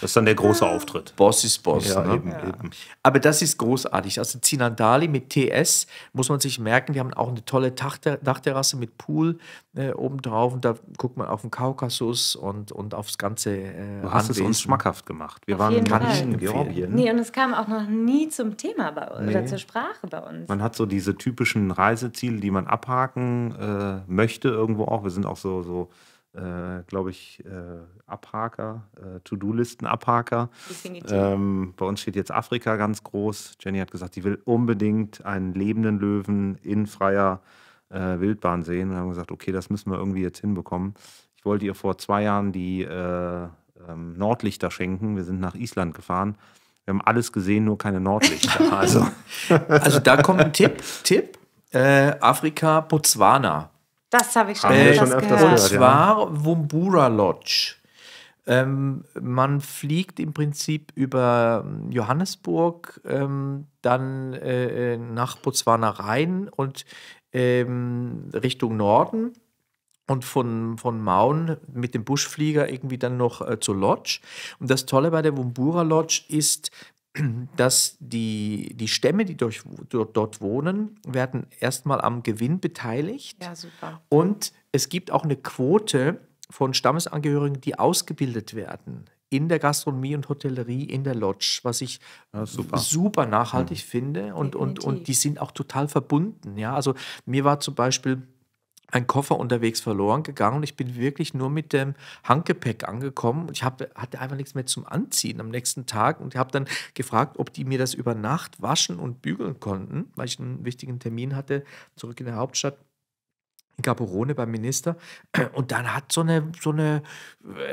das ist dann der große ah. Auftritt. Boss ist Boss. Ja, ne? eben, ja. eben. Aber das ist großartig. Also Zinandali mit TS muss man sich merken. Wir haben auch eine tolle Dachterrasse mit Pool äh, obendrauf. Und da guckt man auf den Kaukasus und, und aufs ganze äh, Du hast Anwesen. es uns schmackhaft gemacht. Wir auf waren nicht in Georgien. Nee, und es kam auch noch nie zum Thema bei uns nee. oder zur Sprache bei uns. Man hat so diese typischen Reiseziele, die man abhaken äh, möchte irgendwo auch. Wir sind auch so, so äh, glaube ich, äh, Abhaker, äh, To-Do-Listen-Abhaker. Ähm, bei uns steht jetzt Afrika ganz groß. Jenny hat gesagt, sie will unbedingt einen lebenden Löwen in freier äh, Wildbahn sehen. Wir haben gesagt, okay, das müssen wir irgendwie jetzt hinbekommen. Ich wollte ihr vor zwei Jahren die äh, ähm, Nordlichter schenken. Wir sind nach Island gefahren. Wir haben alles gesehen, nur keine Nordlichter. Also, also da kommt ein Tipp. Tipp. Afrika, Botswana das habe ich schon, äh, schon öfters gehört. Und zwar Wumbura Lodge. Ähm, man fliegt im Prinzip über Johannesburg, ähm, dann äh, äh, nach Botswana rein und ähm, Richtung Norden und von, von Maun mit dem Buschflieger irgendwie dann noch äh, zur Lodge. Und das Tolle bei der Wumbura Lodge ist, dass die, die Stämme, die durch, dort wohnen, werden erstmal am Gewinn beteiligt. Ja, super. Und es gibt auch eine Quote von Stammesangehörigen, die ausgebildet werden in der Gastronomie und Hotellerie, in der Lodge, was ich ja, super. super. nachhaltig mhm. finde. Und, und, und die sind auch total verbunden. Ja? Also mir war zum Beispiel mein Koffer unterwegs verloren gegangen und ich bin wirklich nur mit dem Handgepäck angekommen. Ich hab, hatte einfach nichts mehr zum Anziehen am nächsten Tag und habe dann gefragt, ob die mir das über Nacht waschen und bügeln konnten, weil ich einen wichtigen Termin hatte, zurück in der Hauptstadt in Gaborone beim Minister. Und dann hat so eine, so eine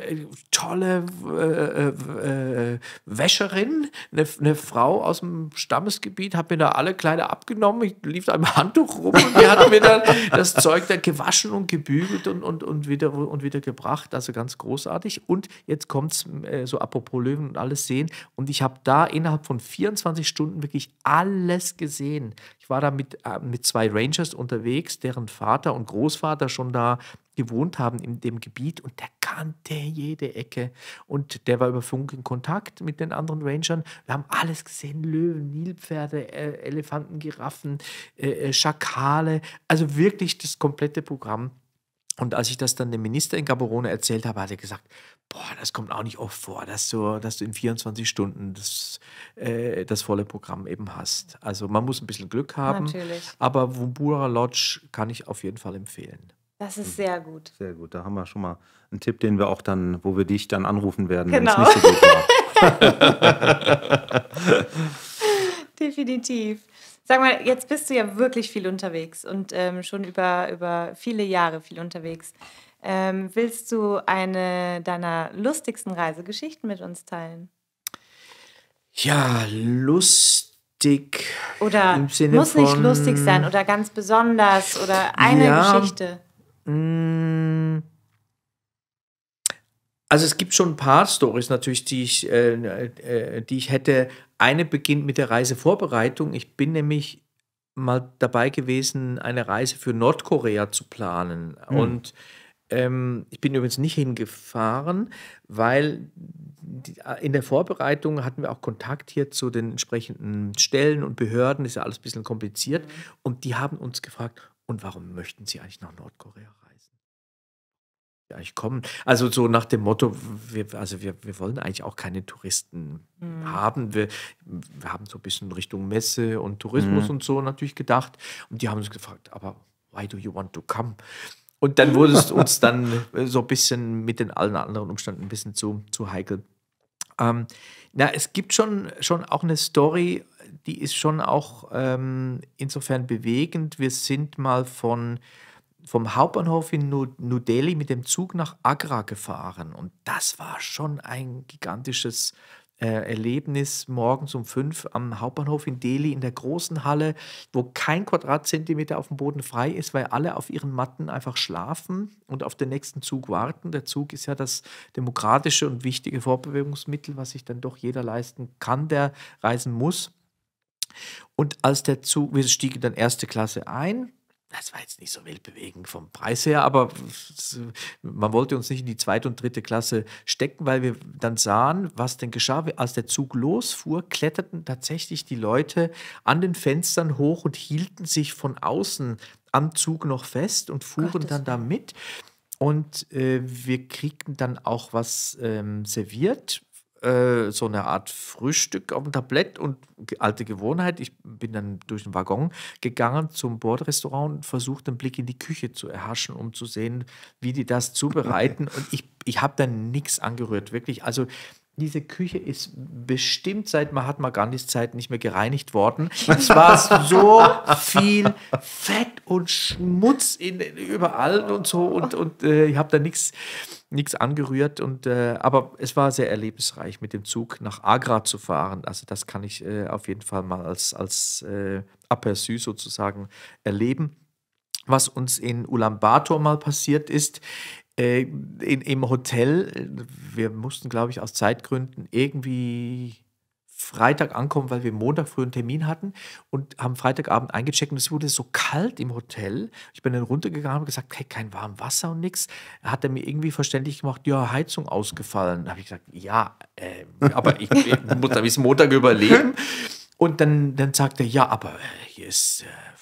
äh, tolle äh, äh, äh, Wäscherin, eine, eine, Frau aus dem Stammesgebiet, hat mir da alle Kleider abgenommen. Ich lief da im Handtuch rum und die hat mir dann das Zeug da gewaschen und gebügelt und, und, und, wieder, und wieder gebracht. Also ganz großartig. Und jetzt kommt es äh, so apropos Löwen und alles sehen. Und ich habe da innerhalb von 24 Stunden wirklich alles gesehen. Ich war da mit, äh, mit zwei Rangers unterwegs, deren Vater und Großvater schon da gewohnt haben in dem Gebiet und der kannte jede Ecke und der war über Funk in Kontakt mit den anderen Rangern. Wir haben alles gesehen, Löwen, Nilpferde, äh, Elefanten, Giraffen, äh, äh, Schakale, also wirklich das komplette Programm und als ich das dann dem Minister in Gaborone erzählt habe, hat er gesagt, boah, das kommt auch nicht oft vor, dass du, dass du in 24 Stunden das, äh, das volle Programm eben hast. Also man muss ein bisschen Glück haben. Natürlich. Aber Wumbura Lodge kann ich auf jeden Fall empfehlen. Das ist hm. sehr gut. Sehr gut. Da haben wir schon mal einen Tipp, den wir auch dann, wo wir dich dann anrufen werden, genau. wenn es genau. nicht so gut war. Definitiv. Sag mal, jetzt bist du ja wirklich viel unterwegs und ähm, schon über, über viele Jahre viel unterwegs. Ähm, willst du eine deiner lustigsten Reisegeschichten mit uns teilen? Ja, lustig. Oder im Sinne muss nicht von, lustig sein oder ganz besonders oder eine ja, Geschichte. Mh, mm, also es gibt schon ein paar Stories natürlich, die ich, äh, äh, die ich hätte. Eine beginnt mit der Reisevorbereitung. Ich bin nämlich mal dabei gewesen, eine Reise für Nordkorea zu planen. Mhm. Und ähm, ich bin übrigens nicht hingefahren, weil die, äh, in der Vorbereitung hatten wir auch Kontakt hier zu den entsprechenden Stellen und Behörden. Ist ja alles ein bisschen kompliziert. Hm. Und die haben uns gefragt, und warum möchten Sie eigentlich nach Nordkorea reisen? ja, ich komme. Also so nach dem Motto, wir, also wir, wir wollen eigentlich auch keine Touristen mhm. haben. Wir, wir haben so ein bisschen Richtung Messe und Tourismus mhm. und so natürlich gedacht. Und die haben uns gefragt, aber why do you want to come? Und dann wurde es uns dann äh, so ein bisschen mit den allen anderen Umständen ein bisschen zu, zu heikel. Ähm, na, es gibt schon, schon auch eine Story, die ist schon auch ähm, insofern bewegend. Wir sind mal von vom Hauptbahnhof in New Delhi mit dem Zug nach Agra gefahren. Und das war schon ein gigantisches äh, Erlebnis morgens um fünf am Hauptbahnhof in Delhi in der großen Halle, wo kein Quadratzentimeter auf dem Boden frei ist, weil alle auf ihren Matten einfach schlafen und auf den nächsten Zug warten. Der Zug ist ja das demokratische und wichtige Vorbewegungsmittel, was sich dann doch jeder leisten kann, der reisen muss. Und als der Zug, wir stiegen dann erste Klasse ein, das war jetzt nicht so weltbewegend vom Preis her, aber man wollte uns nicht in die zweite und dritte Klasse stecken, weil wir dann sahen, was denn geschah. Als der Zug losfuhr, kletterten tatsächlich die Leute an den Fenstern hoch und hielten sich von außen am Zug noch fest und fuhren Gott, dann da mit. Und äh, wir kriegten dann auch was ähm, serviert äh, so eine Art Frühstück auf dem Tablett und alte Gewohnheit. Ich bin dann durch den Waggon gegangen zum Bordrestaurant und versuchte einen Blick in die Küche zu erhaschen, um zu sehen, wie die das zubereiten. und ich, ich habe dann nichts angerührt, wirklich. Also diese Küche ist bestimmt seit Mahatma Gandhis Zeit nicht mehr gereinigt worden. Es war so viel Fett und Schmutz in, überall und so und, und äh, ich habe da nichts nichts angerührt. Und, äh, aber es war sehr erlebnisreich, mit dem Zug nach Agra zu fahren. Also das kann ich äh, auf jeden Fall mal als, als äh, Aperçu sozusagen erleben. Was uns in Ulaanbaatar mal passiert ist, äh, in, im Hotel, äh, wir mussten, glaube ich, aus Zeitgründen irgendwie Freitag ankommen, weil wir Montag früh einen Termin hatten und haben Freitagabend eingecheckt und es wurde so kalt im Hotel. Ich bin dann runtergegangen und gesagt, hey, kein warmes Wasser und nichts. Hat er mir irgendwie verständlich gemacht, ja, Heizung ausgefallen. Da habe ich gesagt, ja, äh, aber ich, ich muss am Montag überleben. Und dann, dann sagt er, ja, aber hier ist... Äh,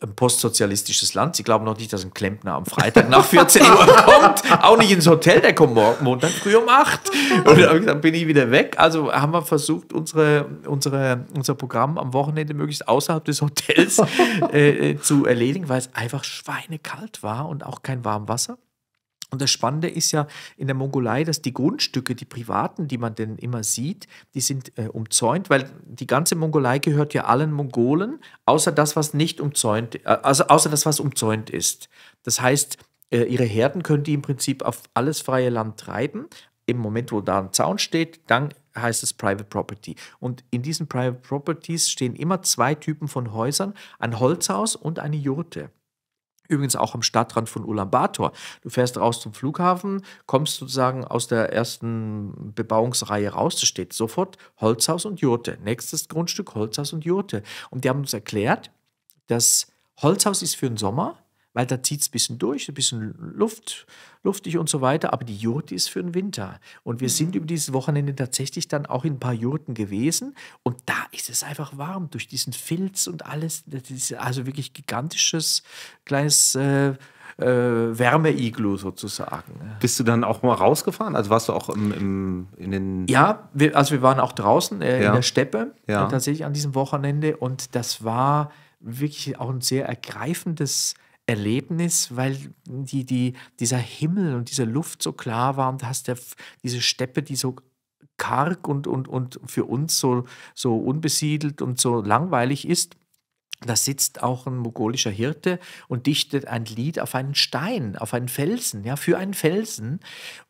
ein postsozialistisches Land. Sie glauben noch nicht, dass ein Klempner am Freitag nach 14 Uhr kommt. Auch nicht ins Hotel, der kommt morgen Montag früh um 8. Und dann bin ich wieder weg. Also haben wir versucht, unsere, unsere, unser Programm am Wochenende möglichst außerhalb des Hotels äh, äh zu erledigen, weil es einfach schweinekalt war und auch kein warmes Wasser. Und das Spannende ist ja in der Mongolei, dass die Grundstücke, die privaten, die man denn immer sieht, die sind äh, umzäunt, weil die ganze Mongolei gehört ja allen Mongolen, außer das, was nicht umzäunt, äh, also außer das, was umzäunt ist. Das heißt, äh, ihre Herden können die im Prinzip auf alles freie Land treiben. Im Moment, wo da ein Zaun steht, dann heißt es Private Property. Und in diesen Private Properties stehen immer zwei Typen von Häusern, ein Holzhaus und eine Jurte. Übrigens auch am Stadtrand von Ulaanbaatar. Du fährst raus zum Flughafen, kommst sozusagen aus der ersten Bebauungsreihe raus. Da steht sofort Holzhaus und Jurte. Nächstes Grundstück Holzhaus und Jurte. Und die haben uns erklärt, dass Holzhaus ist für den Sommer weil da zieht es ein bisschen durch, ein bisschen Luft, luftig und so weiter. Aber die Jurte ist für den Winter. Und wir mhm. sind über dieses Wochenende tatsächlich dann auch in ein paar Jurten gewesen. Und da ist es einfach warm durch diesen Filz und alles. Das ist also wirklich gigantisches kleines. Äh, äh, Wärmeiglu sozusagen. Bist du dann auch mal rausgefahren? Also warst du auch im, im in den. Ja, wir, also wir waren auch draußen äh, ja. in der Steppe äh, ja. tatsächlich an diesem Wochenende und das war wirklich auch ein sehr ergreifendes Erlebnis, weil die, die, dieser Himmel und diese Luft so klar war und du hast ja diese Steppe, die so karg und, und, und für uns so, so unbesiedelt und so langweilig ist. Da sitzt auch ein mongolischer Hirte und dichtet ein Lied auf einen Stein, auf einen Felsen, ja, für einen Felsen.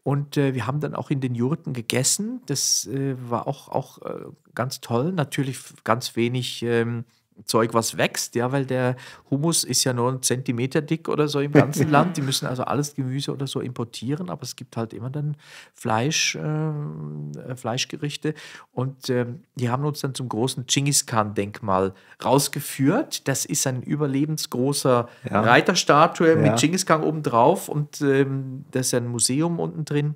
Und äh, wir haben dann auch in den Jurten gegessen. Das äh, war auch, auch äh, ganz toll. Natürlich ganz wenig. Ähm, Zeug, was wächst, ja, weil der Humus ist ja nur einen Zentimeter dick oder so im ganzen Land. Die müssen also alles Gemüse oder so importieren, aber es gibt halt immer dann Fleisch, ähm, äh, Fleischgerichte. Und äh, die haben uns dann zum großen Genghis Khan-Denkmal rausgeführt. Das ist ein überlebensgroßer ja. Reiterstatue ja. mit Genghis Khan obendrauf und ähm, das ist ein Museum unten drin.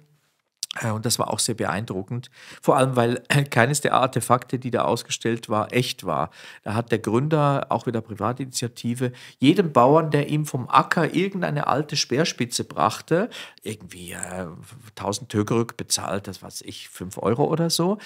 Äh, und das war auch sehr beeindruckend. Vor allem, weil keines der Artefakte, die da ausgestellt war, echt war. Da hat der Gründer, auch wieder Privatinitiative, jedem Bauern, der ihm vom Acker irgendeine alte Speerspitze brachte, irgendwie äh, 1000 Tögerück bezahlt, das weiß ich, 5 Euro oder so.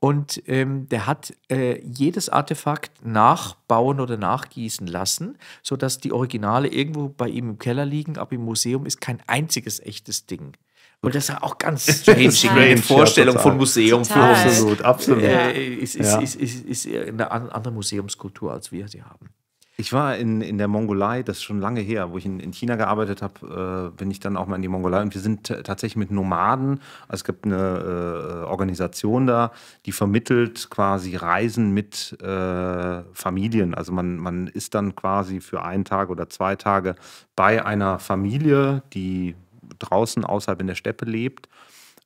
Und ähm, der hat äh, jedes Artefakt nachbauen oder nachgießen lassen, sodass die Originale irgendwo bei ihm im Keller liegen, aber im Museum ist kein einziges echtes Ding. Und das ist ja auch ganz strange, strange Vorstellung ja, von Museum. Total. Für absolut, absolut. Äh, ist, ist, ist, ist, ist, eine andere Museumskultur, als wir sie haben. Ich war in, in der Mongolei, das ist schon lange her, wo ich in, in China gearbeitet habe, äh, bin ich dann auch mal in die Mongolei und wir sind tatsächlich mit Nomaden, also es gibt eine äh, Organisation da, die vermittelt quasi Reisen mit äh, Familien. Also man, man ist dann quasi für einen Tag oder zwei Tage bei einer Familie, die draußen außerhalb in der Steppe lebt.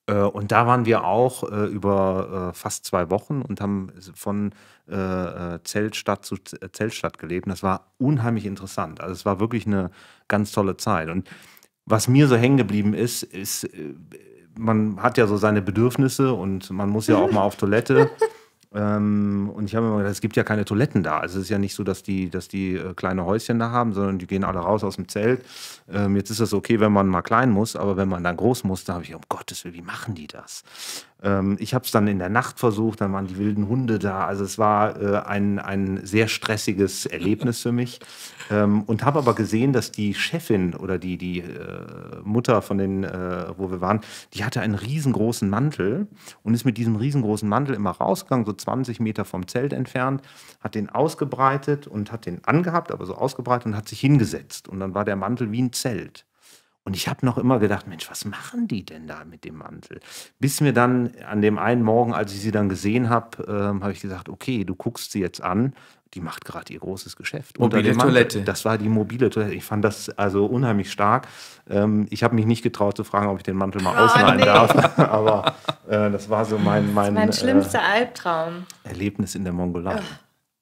Äh, und da waren wir auch äh, über äh, fast zwei Wochen und haben von Zeltstadt zu Zeltstadt gelebt. Und das war unheimlich interessant. Also es war wirklich eine ganz tolle Zeit. Und was mir so hängen geblieben ist, ist, man hat ja so seine Bedürfnisse und man muss ja auch mal auf Toilette. Ähm, und ich habe immer gedacht, es gibt ja keine Toiletten da. Also es ist ja nicht so, dass die, dass die äh, kleine Häuschen da haben, sondern die gehen alle raus aus dem Zelt. Ähm, jetzt ist das okay, wenn man mal klein muss, aber wenn man dann groß muss, da habe ich, um Gottes Willen, wie machen die das? Ähm, ich habe es dann in der Nacht versucht, dann waren die wilden Hunde da. Also es war äh, ein, ein sehr stressiges Erlebnis für mich. Ähm, und habe aber gesehen, dass die Chefin oder die, die äh, Mutter von den, äh, wo wir waren, die hatte einen riesengroßen Mantel und ist mit diesem riesengroßen Mantel immer rausgegangen, so 20 Meter vom Zelt entfernt, hat den ausgebreitet und hat den angehabt, aber so ausgebreitet und hat sich hingesetzt. Und dann war der Mantel wie ein Zelt. Und ich habe noch immer gedacht, Mensch, was machen die denn da mit dem Mantel? Bis mir dann an dem einen Morgen, als ich sie dann gesehen habe, ähm, habe ich gesagt, okay, du guckst sie jetzt an. Die macht gerade ihr großes Geschäft. Mobile Toilette. Das war die mobile Toilette. Ich fand das also unheimlich stark. Ähm, ich habe mich nicht getraut zu fragen, ob ich den Mantel mal oh, ausleihen nee. darf. Aber äh, das war so mein mein, mein äh, schlimmster äh, Albtraum. Erlebnis in der Mongolei. Oh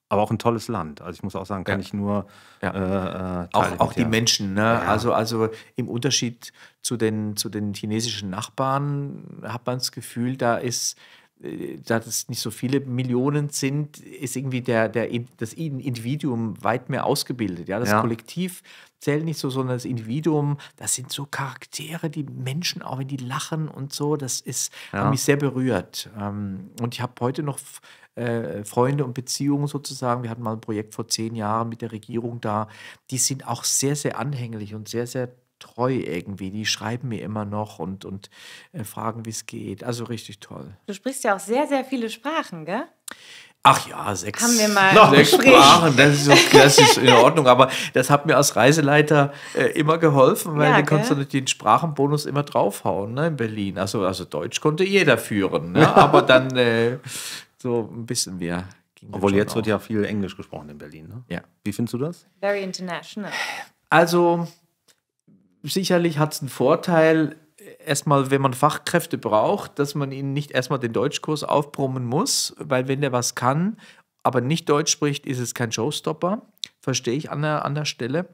aber auch ein tolles Land. Also ich muss auch sagen, kann ja. ich nur ja. äh, äh auch, auch die Menschen. Ne? Also also im Unterschied zu den zu den chinesischen Nachbarn hat man das Gefühl, da ist äh, da das nicht so viele Millionen sind, ist irgendwie der, der, das Individuum weit mehr ausgebildet. Ja? Das ja. Kollektiv zählt nicht so, sondern das Individuum, das sind so Charaktere, die Menschen, auch wenn die lachen und so, das ist, ja. hat mich sehr berührt. Ähm, und ich habe heute noch äh, Freunde und Beziehungen sozusagen. Wir hatten mal ein Projekt vor zehn Jahren mit der Regierung da. Die sind auch sehr, sehr anhänglich und sehr, sehr treu irgendwie. Die schreiben mir immer noch und, und äh, fragen, wie es geht. Also richtig toll. Du sprichst ja auch sehr, sehr viele Sprachen, gell? Ach ja, sechs, Haben wir mal noch sechs Sprachen, das ist, okay, das ist, in Ordnung. Aber das hat mir als Reiseleiter äh, immer geholfen, weil ja, du konntest natürlich den Sprachenbonus immer draufhauen ne, in Berlin. Also, also Deutsch konnte jeder führen, ne? aber dann äh, so ein bisschen mehr. Obwohl jetzt auch. wird ja viel Englisch gesprochen in Berlin. Ne? Ja. Wie findest du das? Very international. Also sicherlich hat es einen Vorteil, erstmal, wenn man Fachkräfte braucht, dass man ihnen nicht erstmal den Deutschkurs aufbrummen muss, weil wenn der was kann, aber nicht Deutsch spricht, ist es kein Showstopper. Verstehe ich an der, an der Stelle.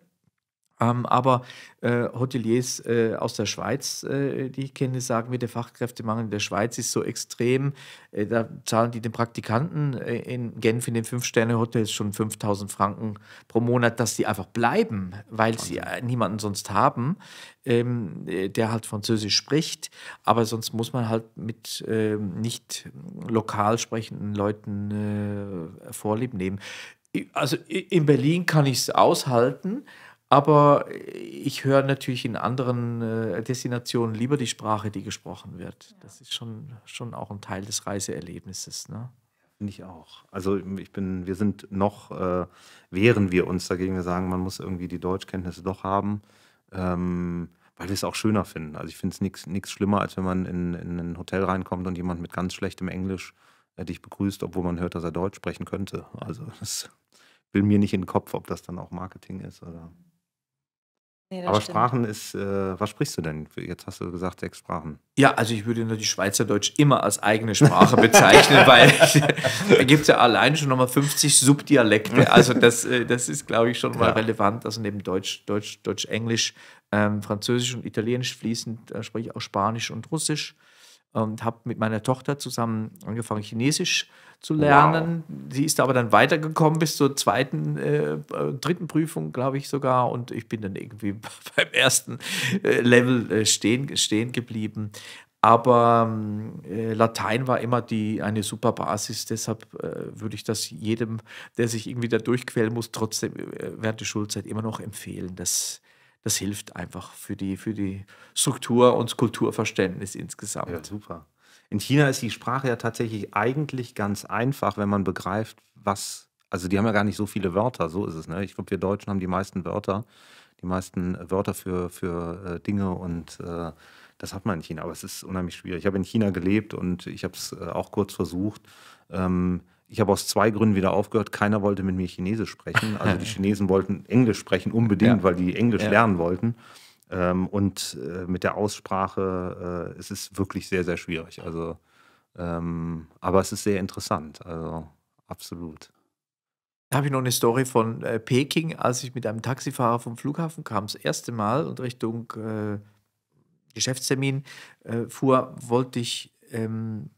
Ähm, aber äh, Hoteliers äh, aus der Schweiz, äh, die ich kenne, sagen mir, der Fachkräftemangel in der Schweiz ist so extrem. Äh, da zahlen die den Praktikanten äh, in Genf in den Fünf-Sterne-Hotels schon 5000 Franken pro Monat, dass sie einfach bleiben, weil sie äh, niemanden sonst haben, ähm, der halt Französisch spricht. Aber sonst muss man halt mit ähm, nicht lokal sprechenden Leuten Vorlieb nehmen. Also in Berlin kann ich es aushalten, aber äh, ich höre natürlich in anderen äh, Destinationen lieber die Sprache, die gesprochen wird. Das ist schon, schon auch ein Teil des Reiseerlebnisses. Ne? Finde ich auch. Also ähm, ich bin, wir sind noch, äh, wehren wir uns dagegen, wir sagen, man muss irgendwie die Deutschkenntnisse doch haben. Ähm, weil wir es auch schöner finden. Also ich finde es nichts schlimmer, als wenn man in, in ein Hotel reinkommt und jemand mit ganz schlechtem Englisch äh, dich begrüßt, obwohl man hört, dass er Deutsch sprechen könnte. Also das will mir nicht in den Kopf, ob das dann auch Marketing ist oder. Nee, Aber stimmt. Sprachen ist, äh, was sprichst du denn? Jetzt hast du gesagt sechs Sprachen. Ja, also ich würde nur die Schweizerdeutsch immer als eigene Sprache bezeichnen, weil da gibt es ja allein schon nochmal 50 Subdialekte. Also das, äh, das ist, glaube ich, schon mal ja. relevant. Also neben Deutsch, Deutsch, Deutsch, Englisch, ähm, Französisch und Italienisch fließend äh, spreche ich auch Spanisch und Russisch und habe mit meiner Tochter zusammen angefangen, Chinesisch zu lernen. Wow. Sie ist aber dann weitergekommen bis zur zweiten, äh, äh, dritten Prüfung, glaube ich sogar. Und ich bin dann irgendwie beim ersten äh, Level äh, stehen, stehen geblieben. Aber ähm, äh, Latein war immer die, eine super Basis. Deshalb äh, würde ich das jedem, der sich irgendwie da durchquälen muss, trotzdem während der Schulzeit immer noch empfehlen. Das das hilft einfach für die, für die Struktur und Kulturverständnis insgesamt. Ja, super. In China ist die Sprache ja tatsächlich eigentlich ganz einfach, wenn man begreift, was. Also die haben ja gar nicht so viele Wörter, so ist es. Ne? Ich glaube, wir Deutschen haben die meisten Wörter, die meisten Wörter für, für äh, Dinge und äh, das hat man in China, aber es ist unheimlich schwierig. Ich habe in China gelebt und ich habe es äh, auch kurz versucht. Ähm, ich habe aus zwei Gründen wieder aufgehört. Keiner wollte mit mir Chinesisch sprechen. Also die Chinesen wollten Englisch sprechen unbedingt, ja. weil die Englisch ja. lernen wollten. Ähm, und äh, mit der Aussprache, äh, es ist wirklich sehr, sehr schwierig. Also, ähm, aber es ist sehr interessant. Also absolut. Da habe ich noch eine Story von äh, Peking, als ich mit einem Taxifahrer vom Flughafen kam, das erste Mal und Richtung äh, Geschäftstermin äh, fuhr, wollte ich, ähm,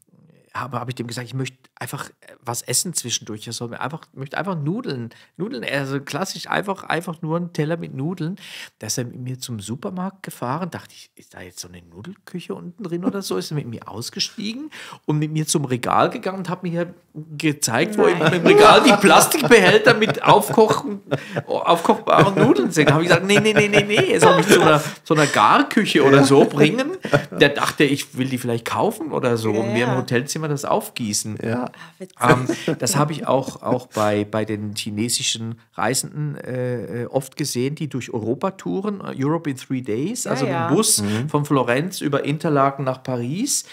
habe hab ich dem gesagt, ich möchte einfach äh, was essen zwischendurch. Also, ich einfach, möchte einfach Nudeln. Nudeln, also klassisch einfach, einfach nur einen Teller mit Nudeln. Da ist er mit mir zum Supermarkt gefahren, dachte ich, ist da jetzt so eine Nudelküche unten drin oder so? Ist er mit mir ausgestiegen und mit mir zum Regal gegangen und hat mir gezeigt, Nein. wo im Regal die Plastikbehälter mit aufkochen, aufkochbaren Nudeln sind. Da habe ich gesagt, nee, nee, nee, nee, nee, er soll mich zu einer, zu einer Garküche oder so bringen. Der dachte, ich will die vielleicht kaufen oder so ja. und mir im Hotelzimmer das aufgießen. Ja. Ja, ah, ähm, das habe ich auch, auch bei, bei den chinesischen Reisenden äh, äh oft gesehen, die durch Europa touren, Europe in Three Days, also ja, ja. im Bus mhm. von Florenz über Interlaken nach Paris.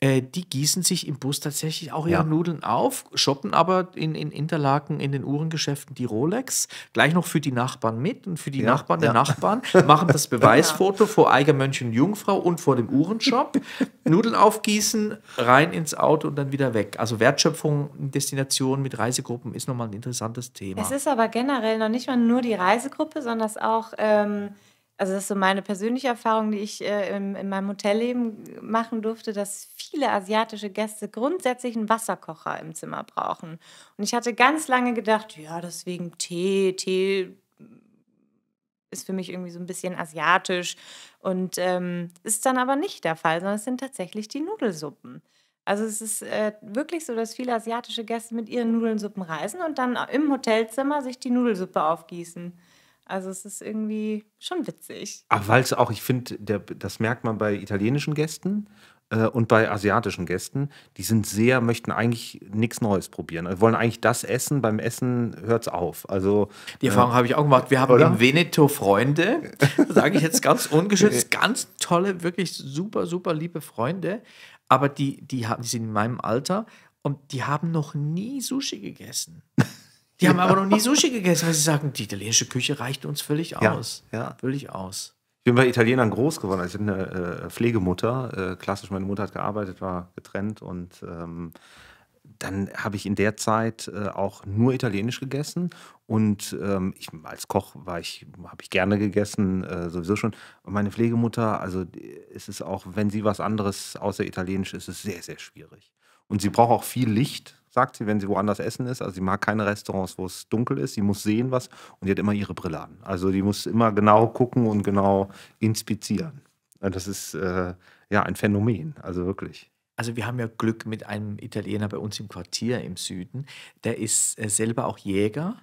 Äh, die gießen sich im Bus tatsächlich auch ihre ja. Nudeln auf, shoppen aber in, in Interlaken in den Uhrengeschäften die Rolex, gleich noch für die Nachbarn mit und für die ja. Nachbarn der Nachbarn, machen das Beweisfoto vor Eigermönchen Jungfrau und vor dem Uhrenshop, Nudeln aufgießen, rein ins Auto und dann wieder weg. Also Wertschöpfung, Destination mit Reisegruppen ist nochmal ein interessantes Thema. Es ist aber generell noch nicht mal nur die Reisegruppe, sondern es auch... Ähm also das ist so meine persönliche Erfahrung, die ich äh, in, in meinem Hotelleben machen durfte, dass viele asiatische Gäste grundsätzlich einen Wasserkocher im Zimmer brauchen. Und ich hatte ganz lange gedacht, ja, deswegen Tee, Tee ist für mich irgendwie so ein bisschen asiatisch und ähm, ist dann aber nicht der Fall, sondern es sind tatsächlich die Nudelsuppen. Also es ist äh, wirklich so, dass viele asiatische Gäste mit ihren Nudelsuppen reisen und dann im Hotelzimmer sich die Nudelsuppe aufgießen. Also es ist irgendwie schon witzig. Ach, weil es auch, ich finde, das merkt man bei italienischen Gästen äh, und bei asiatischen Gästen. Die sind sehr, möchten eigentlich nichts Neues probieren. Die also wollen eigentlich das essen, beim Essen hört es auf. Also, Die äh, Erfahrung äh, habe ich auch gemacht. Wir haben oder? im Veneto Freunde, sage ich jetzt ganz ungeschützt, ganz tolle, wirklich super, super liebe Freunde. Aber die, die, haben, die sind in meinem Alter und die haben noch nie Sushi gegessen. Die ja. haben aber noch nie Sushi gegessen, weil sie sagen, die italienische Küche reicht uns völlig aus. Ja. Völlig aus. Ich bin bei Italienern groß geworden. Also ich bin eine äh, äh, Pflegemutter. Äh, klassisch, meine Mutter hat gearbeitet, war getrennt und ähm, dann habe ich in der Zeit äh, auch nur Italienisch gegessen und ähm, ich, als Koch ich, habe ich gerne gegessen, äh, sowieso schon. Und meine Pflegemutter, also ist es auch, wenn sie was anderes außer Italienisch ist, ist es sehr, sehr schwierig. Und sie braucht auch viel Licht, sagt sie, wenn sie woanders essen ist. Also sie mag keine Restaurants, wo es dunkel ist. Sie muss sehen was und sie hat immer ihre Brille an. Also die muss immer genau gucken und genau inspizieren. Und das ist äh, ja ein Phänomen, also wirklich. Also wir haben ja Glück mit einem Italiener bei uns im Quartier im Süden. Der ist äh, selber auch Jäger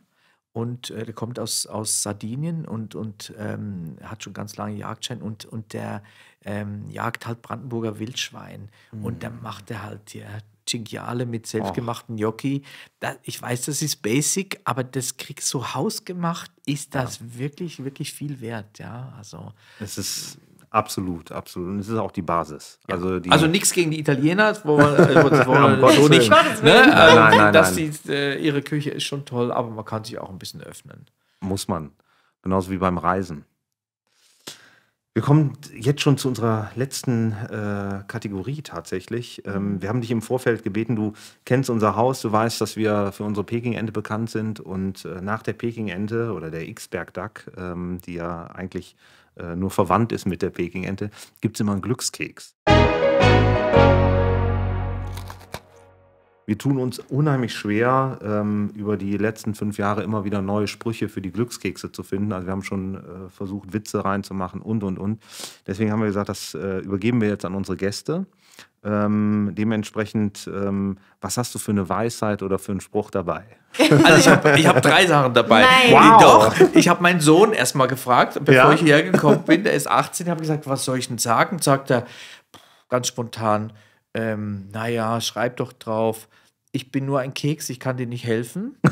und äh, der kommt aus, aus Sardinien und, und ähm, hat schon ganz lange Jagdschein und, und der ähm, jagt halt Brandenburger Wildschwein. Mhm. Und der macht er halt ja, Cinghiale mit oh. selbstgemachten Gnocchi. Da, ich weiß, das ist basic, aber das kriegst so hausgemacht, ist das ja. wirklich, wirklich viel wert. Ja, also. Es ist Absolut, absolut. Und es ist auch die Basis. Ja. Also, die also nichts gegen die Italiener, wo man, äh, wo, wo so nicht. Ne? Äh, nein, nein, dass nein. Die, äh, ihre Küche ist schon toll, aber man kann sich auch ein bisschen öffnen. Muss man. Genauso wie beim Reisen. Wir kommen jetzt schon zu unserer letzten äh, Kategorie tatsächlich. Ähm, mhm. wir haben dich im Vorfeld gebeten, du kennst unser Haus, du weißt, dass wir für unsere Peking-Ente bekannt sind und äh, nach der Peking-Ente oder der X-Berg-Duck, ähm, die ja eigentlich äh, nur verwandt ist mit der Peking-Ente, gibt es immer einen Glückskeks. Musik wir tun uns unheimlich schwer, ähm, über die letzten fünf Jahre immer wieder neue Sprüche für die Glückskekse zu finden. Also wir haben schon äh, versucht, Witze reinzumachen und, und, und. Deswegen haben wir gesagt, das äh, übergeben wir jetzt an unsere Gäste. Ähm, dementsprechend, ähm, was hast du für eine Weisheit oder für einen Spruch dabei? Also ich habe hab drei Sachen dabei. Nein. Wow. Doch, ich habe meinen Sohn erstmal gefragt, bevor ja? ich hierher gekommen bin, der ist 18, habe gesagt, was soll ich denn sagen? sagt er, ganz spontan, ähm, naja, schreib doch drauf, ich bin nur ein Keks, ich kann dir nicht helfen.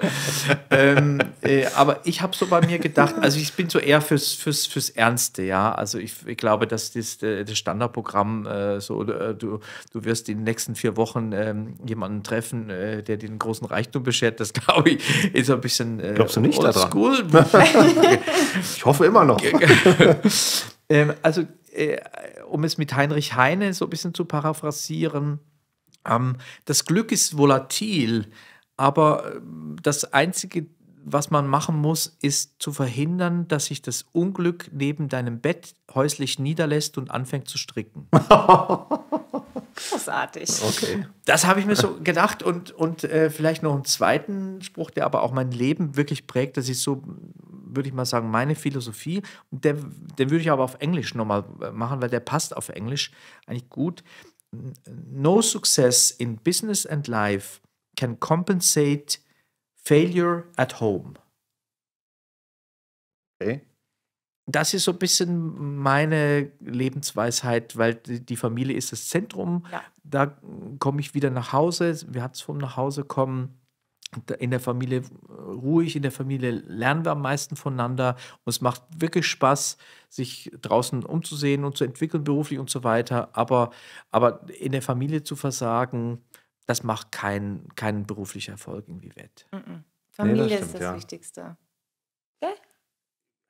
ähm, äh, aber ich habe so bei mir gedacht, also ich bin so eher fürs, fürs, fürs Ernste, ja. Also ich, ich glaube, dass das, äh, das Standardprogramm äh, so, äh, du, du wirst in den nächsten vier Wochen ähm, jemanden treffen, äh, der dir einen großen Reichtum beschert, das glaube ich, ist ein bisschen äh, Glaubst du nicht old school. ich hoffe immer noch. ähm, also äh, um es mit Heinrich Heine so ein bisschen zu paraphrasieren, ähm, das Glück ist volatil, aber äh, das Einzige, was man machen muss, ist zu verhindern, dass sich das Unglück neben deinem Bett häuslich niederlässt und anfängt zu stricken. Großartig. Okay. Das habe ich mir so gedacht und, und äh, vielleicht noch einen zweiten Spruch, der aber auch mein Leben wirklich prägt. dass ich so würde ich mal sagen, meine Philosophie. Und der, den würde ich aber auf Englisch nochmal äh, machen, weil der passt auf Englisch eigentlich gut. No success in business and life can compensate failure at home. Okay. Das ist so ein bisschen meine Lebensweisheit, weil die Familie ist das Zentrum. Ja. Da komme ich wieder nach Hause. Wir hatten es vom kommen in der Familie ruhig, in der Familie lernen wir am meisten voneinander und es macht wirklich Spaß, sich draußen umzusehen und zu entwickeln beruflich und so weiter. Aber, aber in der Familie zu versagen, das macht keinen kein beruflicher Erfolg irgendwie wett. Mm -mm. Familie nee, das stimmt, ist das ja. Wichtigste. Okay?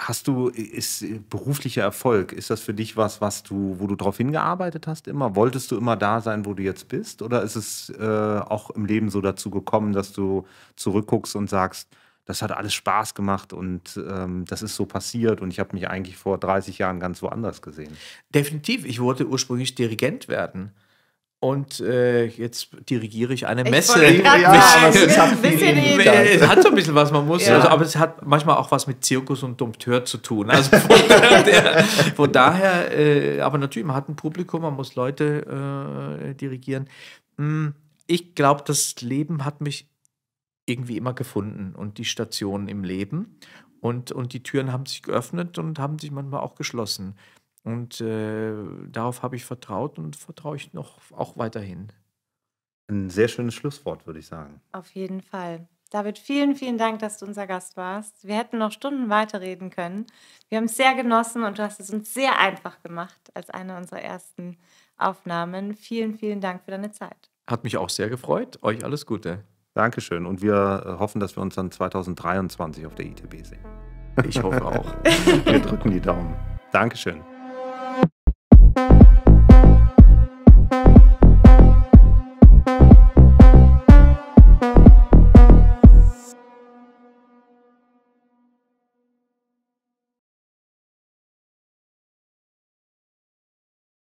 Hast du, ist äh, beruflicher Erfolg, ist das für dich was, was du, wo du darauf hingearbeitet hast immer? Wolltest du immer da sein, wo du jetzt bist? Oder ist es äh, auch im Leben so dazu gekommen, dass du zurückguckst und sagst, das hat alles Spaß gemacht und ähm, das ist so passiert und ich habe mich eigentlich vor 30 Jahren ganz woanders gesehen? Definitiv, ich wollte ursprünglich Dirigent werden und äh, jetzt dirigiere ich eine ich Messe. Ja, ja, es es hat so ein bisschen was, man muss, ja. also, aber es hat manchmal auch was mit Zirkus und Dompteur zu tun. Also von, der, von daher, äh, aber natürlich, man hat ein Publikum, man muss Leute äh, dirigieren. Hm, ich glaube, das Leben hat mich irgendwie immer gefunden und die Stationen im Leben. Und, und die Türen haben sich geöffnet und haben sich manchmal auch geschlossen. Und äh, darauf habe ich vertraut und vertraue ich noch auch weiterhin. Ein sehr schönes Schlusswort, würde ich sagen. Auf jeden Fall. David, vielen, vielen Dank, dass du unser Gast warst. Wir hätten noch Stunden weiterreden können. Wir haben es sehr genossen und du hast es uns sehr einfach gemacht als eine unserer ersten Aufnahmen. Vielen, vielen Dank für deine Zeit. Hat mich auch sehr gefreut. Euch alles Gute. Dankeschön. Und wir äh, hoffen, dass wir uns dann 2023 auf der ITB sehen. Ich hoffe auch. wir drücken die Daumen. Dankeschön.